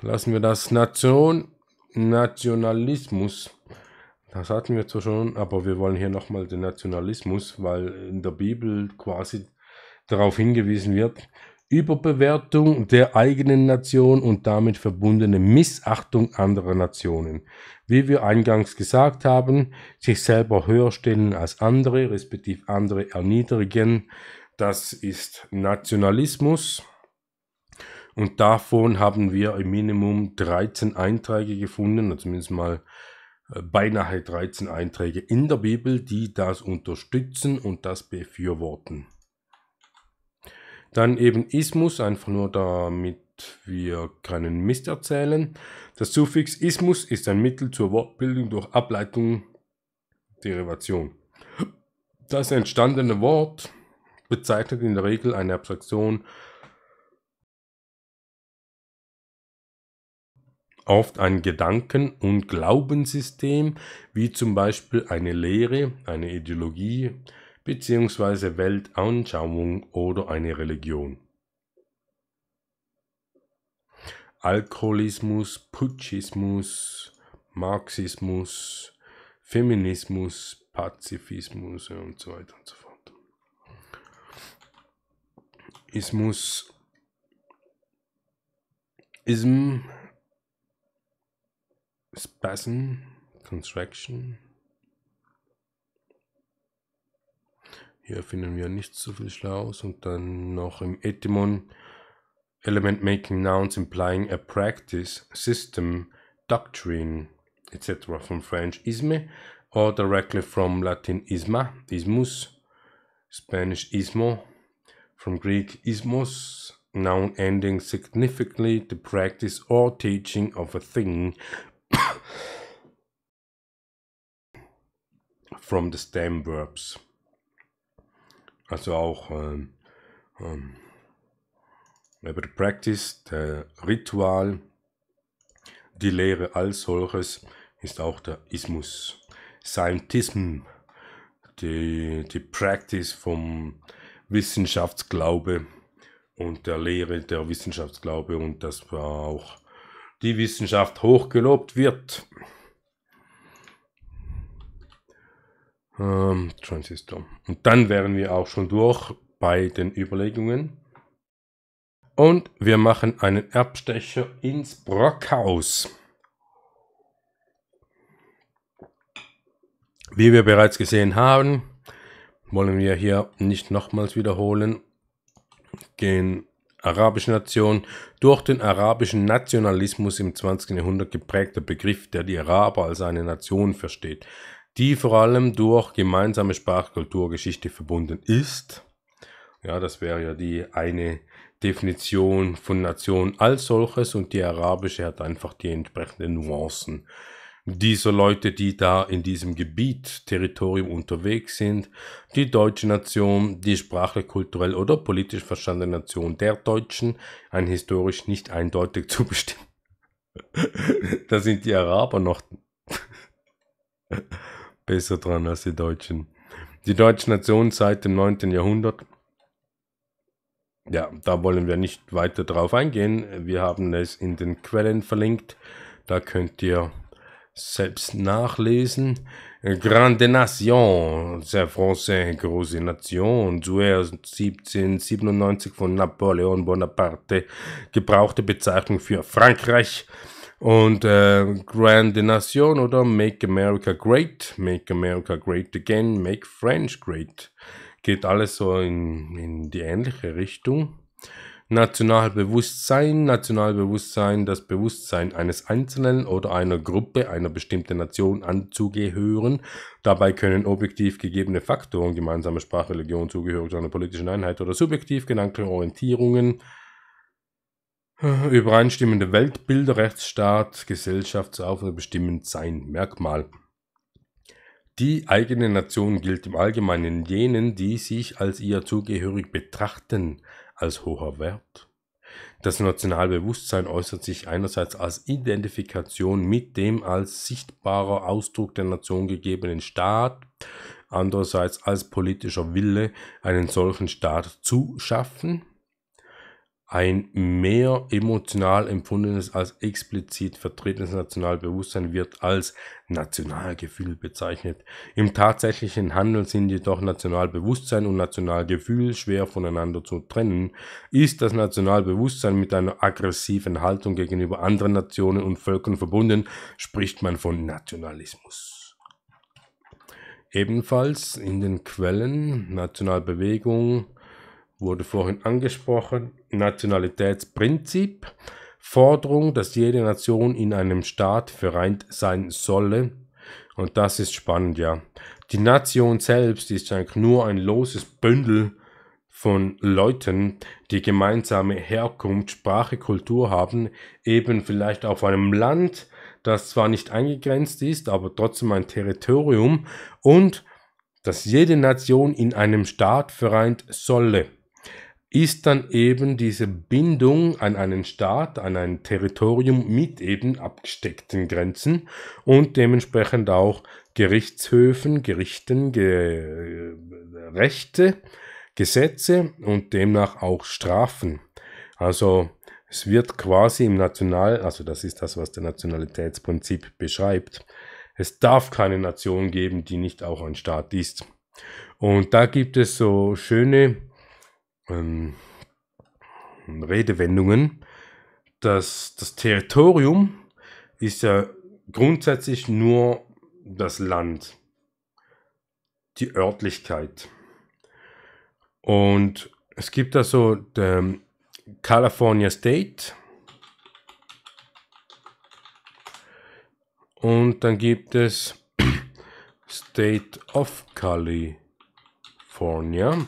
Lassen wir das Nation, Nationalismus. Das hatten wir zwar schon, aber wir wollen hier nochmal den Nationalismus, weil in der Bibel quasi darauf hingewiesen wird, Überbewertung der eigenen Nation und damit verbundene Missachtung anderer Nationen. Wie wir eingangs gesagt haben, sich selber höher stellen als andere, respektive andere erniedrigen, das ist Nationalismus. Und davon haben wir im Minimum 13 Einträge gefunden, zumindest mal äh, beinahe 13 Einträge in der Bibel, die das unterstützen und das befürworten. Dann eben Ismus, einfach nur damit wir keinen Mist erzählen. Das Suffix Ismus ist ein Mittel zur Wortbildung durch Ableitung, Derivation. Das entstandene Wort bezeichnet in der Regel eine Abstraktion oft ein Gedanken- und Glaubenssystem, wie zum Beispiel eine Lehre, eine Ideologie bzw. Weltanschauung oder eine Religion. Alkoholismus, Putschismus, Marxismus, Feminismus, Pazifismus und so weiter und so fort. Ismus Ism spasm, contraction. Hier finden wir nicht so viel Schlaues und dann noch im Etymon Element Making Nouns implying a practice, system, doctrine, etc. from French isme or directly from Latin isma, ismus, Spanish ismo, from Greek ismos, noun ending significantly the practice or teaching of a thing from the stem verbs. Also auch ähm, ähm, über die Practice, der äh, Ritual, die Lehre als solches ist auch der Ismus. Scientism, die, die Practice vom Wissenschaftsglaube und der Lehre der Wissenschaftsglaube und dass auch die Wissenschaft hochgelobt wird. Ähm, Transistor. Und dann wären wir auch schon durch bei den Überlegungen. Und wir machen einen Erbstecher ins Brockhaus. Wie wir bereits gesehen haben, wollen wir hier nicht nochmals wiederholen, gehen arabische Nation, durch den arabischen Nationalismus im 20. Jahrhundert geprägter Begriff, der die Araber als eine Nation versteht die vor allem durch gemeinsame Sprachkulturgeschichte verbunden ist. Ja, das wäre ja die eine Definition von Nation als solches und die arabische hat einfach die entsprechenden Nuancen dieser Leute, die da in diesem Gebiet, Territorium unterwegs sind, die deutsche Nation, die sprachlich, kulturell oder politisch verstandene Nation der Deutschen, ein historisch nicht eindeutig zu bestimmen. da sind die Araber noch besser dran als die Deutschen. Die deutsche Nation seit dem 9. Jahrhundert. Ja, da wollen wir nicht weiter drauf eingehen. Wir haben es in den Quellen verlinkt. Da könnt ihr selbst nachlesen. Grande Nation, der Français, große Nation, zuerst 1797 von Napoleon Bonaparte gebrauchte Bezeichnung für Frankreich. Und äh, Grande Nation oder Make America Great, Make America Great Again, Make French Great. Geht alles so in, in die ähnliche Richtung. Nationalbewusstsein, Nationalbewusstsein, das Bewusstsein eines Einzelnen oder einer Gruppe, einer bestimmten Nation anzugehören. Dabei können objektiv gegebene Faktoren, gemeinsame Sprache, Religion, Zugehörigkeit einer politischen Einheit oder subjektiv genannte Orientierungen, Übereinstimmende Weltbilder, Rechtsstaat, Gesellschaftsaufnahme bestimmen sein Merkmal. Die eigene Nation gilt im Allgemeinen jenen, die sich als ihr zugehörig betrachten, als hoher Wert. Das Nationalbewusstsein äußert sich einerseits als Identifikation mit dem als sichtbarer Ausdruck der Nation gegebenen Staat, andererseits als politischer Wille, einen solchen Staat zu schaffen ein mehr emotional empfundenes als explizit vertretenes Nationalbewusstsein wird als Nationalgefühl bezeichnet. Im tatsächlichen Handeln sind jedoch Nationalbewusstsein und Nationalgefühl schwer voneinander zu trennen. Ist das Nationalbewusstsein mit einer aggressiven Haltung gegenüber anderen Nationen und Völkern verbunden, spricht man von Nationalismus. Ebenfalls in den Quellen Nationalbewegung wurde vorhin angesprochen, Nationalitätsprinzip, Forderung, dass jede Nation in einem Staat vereint sein solle. Und das ist spannend, ja. Die Nation selbst ist eigentlich nur ein loses Bündel von Leuten, die gemeinsame Herkunft, Sprache, Kultur haben, eben vielleicht auf einem Land, das zwar nicht eingegrenzt ist, aber trotzdem ein Territorium und dass jede Nation in einem Staat vereint solle ist dann eben diese Bindung an einen Staat, an ein Territorium mit eben abgesteckten Grenzen und dementsprechend auch Gerichtshöfen, Gerichten, Ge Rechte, Gesetze und demnach auch Strafen. Also es wird quasi im National, also das ist das, was der Nationalitätsprinzip beschreibt, es darf keine Nation geben, die nicht auch ein Staat ist. Und da gibt es so schöne ähm, Redewendungen, dass das Territorium ist ja grundsätzlich nur das Land, die Örtlichkeit. Und es gibt da so California State. Und dann gibt es State of California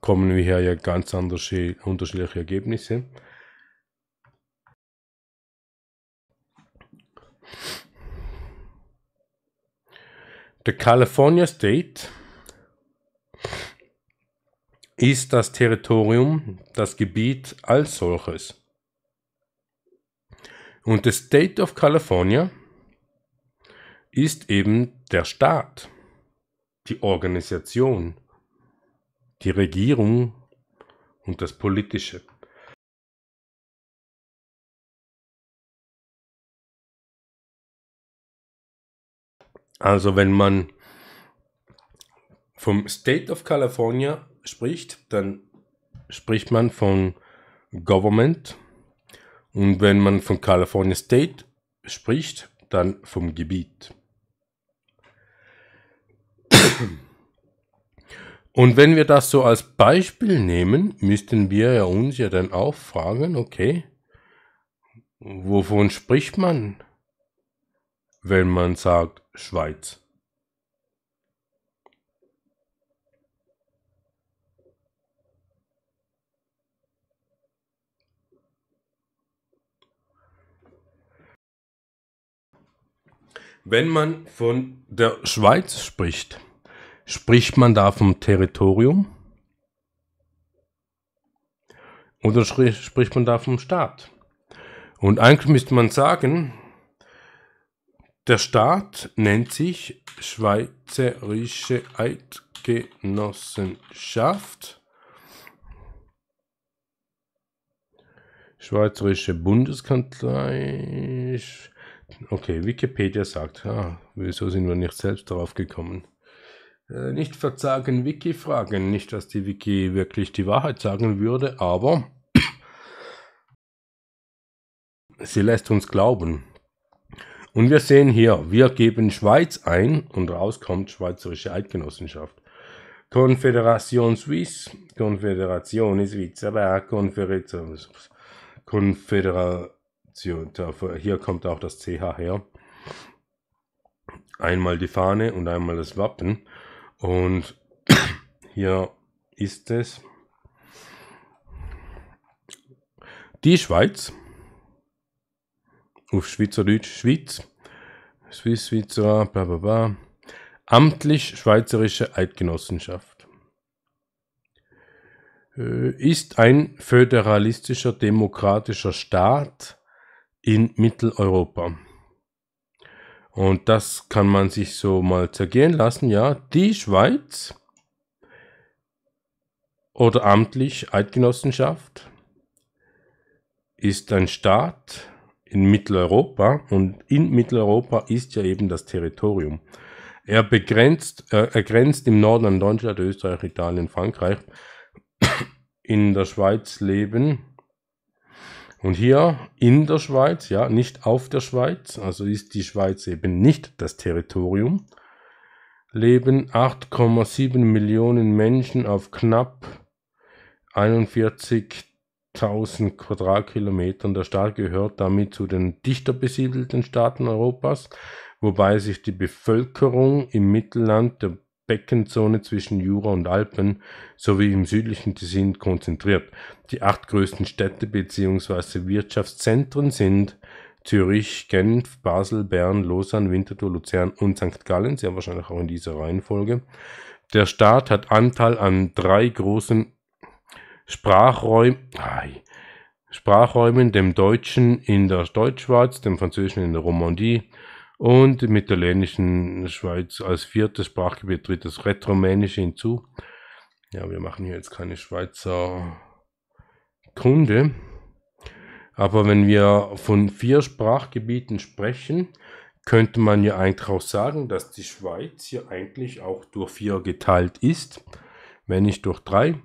kommen wir hier ja ganz unterschiedliche Ergebnisse. Der California State ist das Territorium, das Gebiet als solches. Und der State of California ist eben der Staat, die Organisation, die Regierung und das Politische. Also wenn man vom State of California spricht, dann spricht man von Government. Und wenn man von California State spricht, dann vom Gebiet. Und wenn wir das so als Beispiel nehmen, müssten wir ja uns ja dann auch fragen, okay, wovon spricht man, wenn man sagt Schweiz? Wenn man von der Schweiz spricht, Spricht man da vom Territorium? Oder spricht man da vom Staat? Und eigentlich müsste man sagen, der Staat nennt sich Schweizerische Eidgenossenschaft, Schweizerische Bundeskanzlei. Okay, Wikipedia sagt, ah, wieso sind wir nicht selbst darauf gekommen? Äh, nicht verzagen Wiki-Fragen. Nicht, dass die Wiki wirklich die Wahrheit sagen würde, aber sie lässt uns glauben. Und wir sehen hier, wir geben Schweiz ein und rauskommt Schweizerische Eidgenossenschaft. Confédération Suisse, Confédération Schweizer, Confédération, Confédération, hier kommt auch das CH her. Einmal die Fahne und einmal das Wappen. Und hier ist es die Schweiz. Auf Schweizerdeutsch Schweiz. Swiss Schweizer, bla bla bla. Amtlich Schweizerische Eidgenossenschaft. Äh, ist ein föderalistischer demokratischer Staat in Mitteleuropa. Und das kann man sich so mal zergehen lassen, ja. Die Schweiz oder amtlich Eidgenossenschaft ist ein Staat in Mitteleuropa und in Mitteleuropa ist ja eben das Territorium. Er begrenzt, äh, er grenzt im Norden an Deutschland, Österreich, Italien, Frankreich. In der Schweiz leben und hier in der Schweiz, ja, nicht auf der Schweiz, also ist die Schweiz eben nicht das Territorium, leben 8,7 Millionen Menschen auf knapp 41.000 Quadratkilometern. Der Staat gehört damit zu den dichter besiedelten Staaten Europas, wobei sich die Bevölkerung im Mittelland der Beckenzone zwischen Jura und Alpen sowie im südlichen Tessin konzentriert. Die acht größten Städte bzw. Wirtschaftszentren sind Zürich, Genf, Basel, Bern, Lausanne, Winterthur, Luzern und St. Gallen, sehr wahrscheinlich auch in dieser Reihenfolge. Der Staat hat Anteil an drei großen Sprachräumen, Sprachräumen, dem Deutschen in der Deutschschweiz, dem Französischen in der Romandie und im italienischen Schweiz als viertes Sprachgebiet tritt das Rätoromänische hinzu. Ja, wir machen hier jetzt keine Schweizer Kunde. Aber wenn wir von vier Sprachgebieten sprechen, könnte man ja eigentlich auch sagen, dass die Schweiz hier eigentlich auch durch vier geteilt ist, wenn nicht durch drei.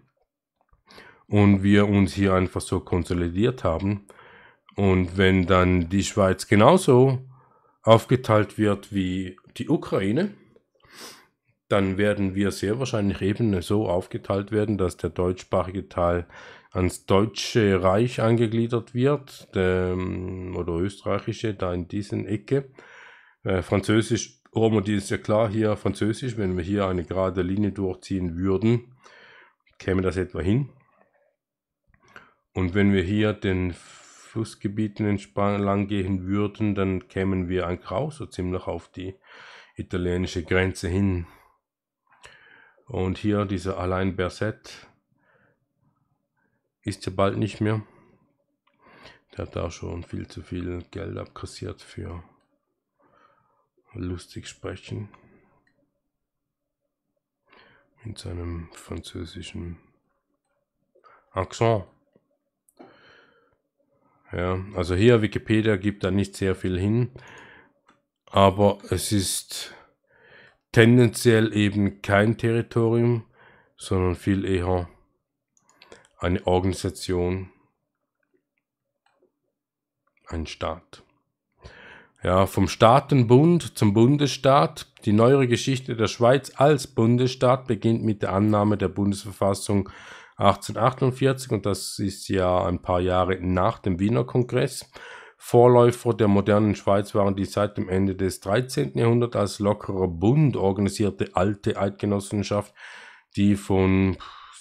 Und wir uns hier einfach so konsolidiert haben. Und wenn dann die Schweiz genauso aufgeteilt wird wie die Ukraine, dann werden wir sehr wahrscheinlich eben so aufgeteilt werden, dass der deutschsprachige Teil ans Deutsche Reich angegliedert wird, der, oder österreichische, da in diesen Ecke. Äh, Französisch, Romandie ist ja klar hier Französisch, wenn wir hier eine gerade Linie durchziehen würden, käme das etwa hin. Und wenn wir hier den Flussgebieten entlang gehen würden, dann kämen wir an so ziemlich auf die italienische Grenze hin. Und hier dieser Allein Berset ist ja bald nicht mehr. Der hat da schon viel zu viel Geld abkassiert für lustig sprechen. Mit seinem französischen Accent. Ja, also hier Wikipedia gibt da nicht sehr viel hin, aber es ist tendenziell eben kein Territorium, sondern viel eher eine Organisation, ein Staat. Ja, vom Staatenbund zum Bundesstaat. Die neuere Geschichte der Schweiz als Bundesstaat beginnt mit der Annahme der Bundesverfassung 1848 und das ist ja ein paar Jahre nach dem Wiener Kongress. Vorläufer der modernen Schweiz waren die seit dem Ende des 13. Jahrhunderts als lockerer Bund organisierte alte Eidgenossenschaft, die von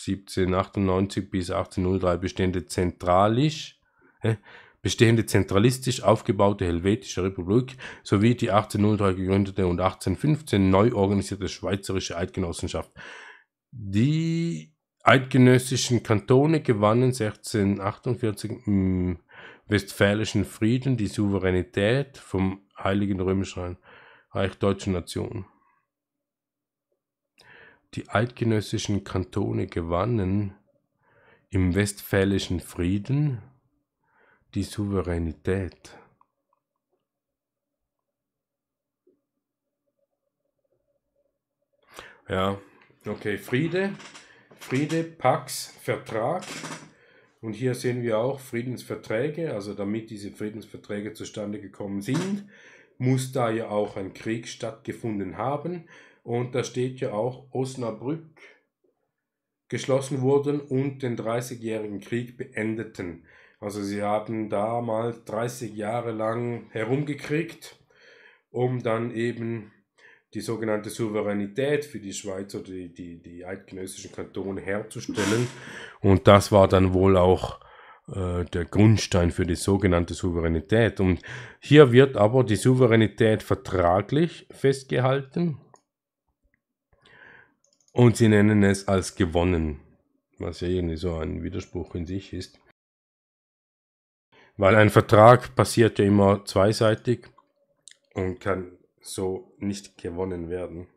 1798 bis 1803 bestehende zentralisch, äh, bestehende zentralistisch aufgebaute Helvetische Republik sowie die 1803 gegründete und 1815 neu organisierte Schweizerische Eidgenossenschaft. Die eidgenössischen Kantone gewannen 1648 im Westfälischen Frieden die Souveränität vom Heiligen Römischen Reich Deutscher Nation. Die eidgenössischen Kantone gewannen im Westfälischen Frieden die Souveränität. Ja, okay, Friede Friede, Pax, Vertrag. Und hier sehen wir auch Friedensverträge, also damit diese Friedensverträge zustande gekommen sind, muss da ja auch ein Krieg stattgefunden haben. Und da steht ja auch Osnabrück geschlossen wurden und den 30-jährigen Krieg beendeten. Also sie haben damals 30 Jahre lang herumgekriegt, um dann eben die sogenannte Souveränität für die Schweiz oder die, die, die eidgenössischen Kantone herzustellen. Und das war dann wohl auch äh, der Grundstein für die sogenannte Souveränität. Und hier wird aber die Souveränität vertraglich festgehalten und sie nennen es als gewonnen, was ja irgendwie so ein Widerspruch in sich ist. Weil ein Vertrag passiert ja immer zweiseitig und kann so nicht gewonnen werden.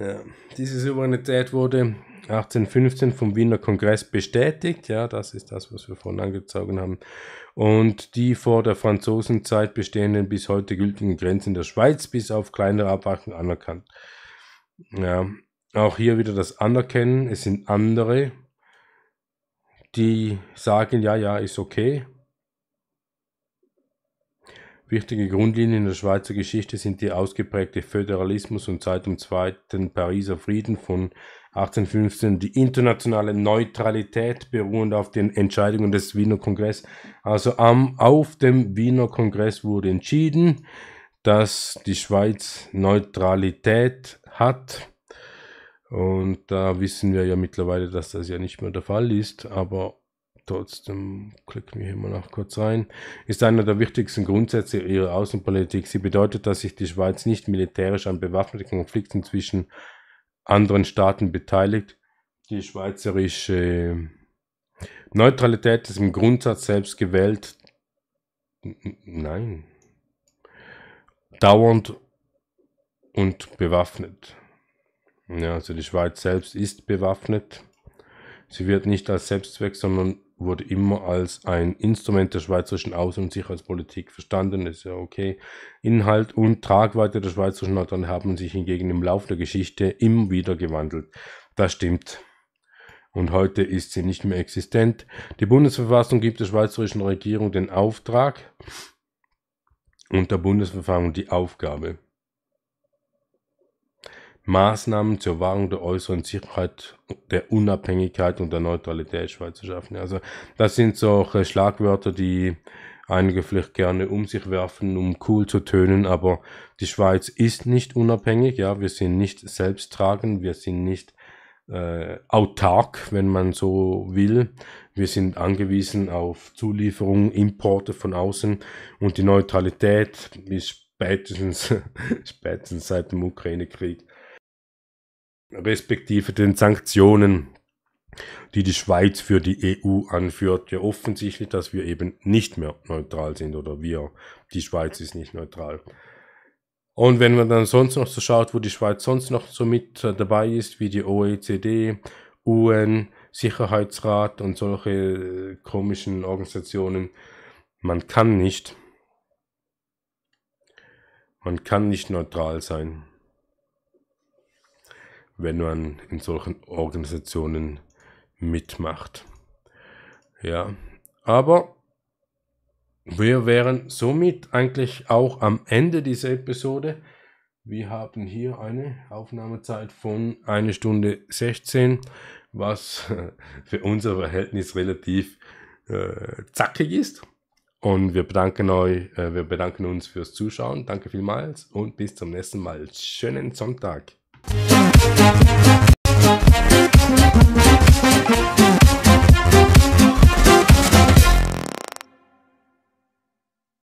Ja, diese Souveränität wurde 1815 vom Wiener Kongress bestätigt, ja, das ist das, was wir vorhin angezogen haben, und die vor der Franzosenzeit bestehenden bis heute gültigen Grenzen der Schweiz bis auf kleinere Abwachungen anerkannt. Ja, auch hier wieder das Anerkennen, es sind andere, die sagen, ja, ja, ist okay, Wichtige Grundlinien in der Schweizer Geschichte sind der ausgeprägte Föderalismus und seit dem Zweiten Pariser Frieden von 1815 die internationale Neutralität beruhend auf den Entscheidungen des Wiener Kongress. Also am, auf dem Wiener Kongress wurde entschieden, dass die Schweiz Neutralität hat. Und da wissen wir ja mittlerweile, dass das ja nicht mehr der Fall ist, aber Trotzdem klicken wir hier mal noch kurz rein. Ist einer der wichtigsten Grundsätze ihrer Außenpolitik. Sie bedeutet, dass sich die Schweiz nicht militärisch an bewaffneten Konflikten zwischen anderen Staaten beteiligt. Die schweizerische Neutralität ist im Grundsatz selbst gewählt. Nein. Dauernd und bewaffnet. Ja, also die Schweiz selbst ist bewaffnet. Sie wird nicht als Selbstzweck, sondern wurde immer als ein Instrument der schweizerischen Außen- und Sicherheitspolitik verstanden, ist ja okay. Inhalt und Tragweite der schweizerischen Nordrhein haben sich hingegen im Laufe der Geschichte immer wieder gewandelt. Das stimmt. Und heute ist sie nicht mehr existent. Die Bundesverfassung gibt der schweizerischen Regierung den Auftrag und der Bundesverfassung die Aufgabe, Maßnahmen zur Wahrung der äußeren Sicherheit, der Unabhängigkeit und der Neutralität der Schweiz zu schaffen. Also das sind solche Schlagwörter, die einige vielleicht gerne um sich werfen, um cool zu tönen, aber die Schweiz ist nicht unabhängig, ja, wir sind nicht selbsttragend, wir sind nicht äh, autark, wenn man so will. Wir sind angewiesen auf Zulieferungen, Importe von außen und die Neutralität ist spätestens, spätestens seit dem Ukraine-Krieg respektive den Sanktionen, die die Schweiz für die EU anführt, ja offensichtlich, dass wir eben nicht mehr neutral sind oder wir, die Schweiz ist nicht neutral. Und wenn man dann sonst noch so schaut, wo die Schweiz sonst noch so mit dabei ist, wie die OECD, UN, Sicherheitsrat und solche äh, komischen Organisationen, man kann nicht, man kann nicht neutral sein wenn man in solchen Organisationen mitmacht. Ja, aber wir wären somit eigentlich auch am Ende dieser Episode. Wir haben hier eine Aufnahmezeit von 1 Stunde 16, was für unser Verhältnis relativ äh, zackig ist. Und wir bedanken, euch, äh, wir bedanken uns fürs Zuschauen. Danke vielmals und bis zum nächsten Mal. Schönen Sonntag. Thank you.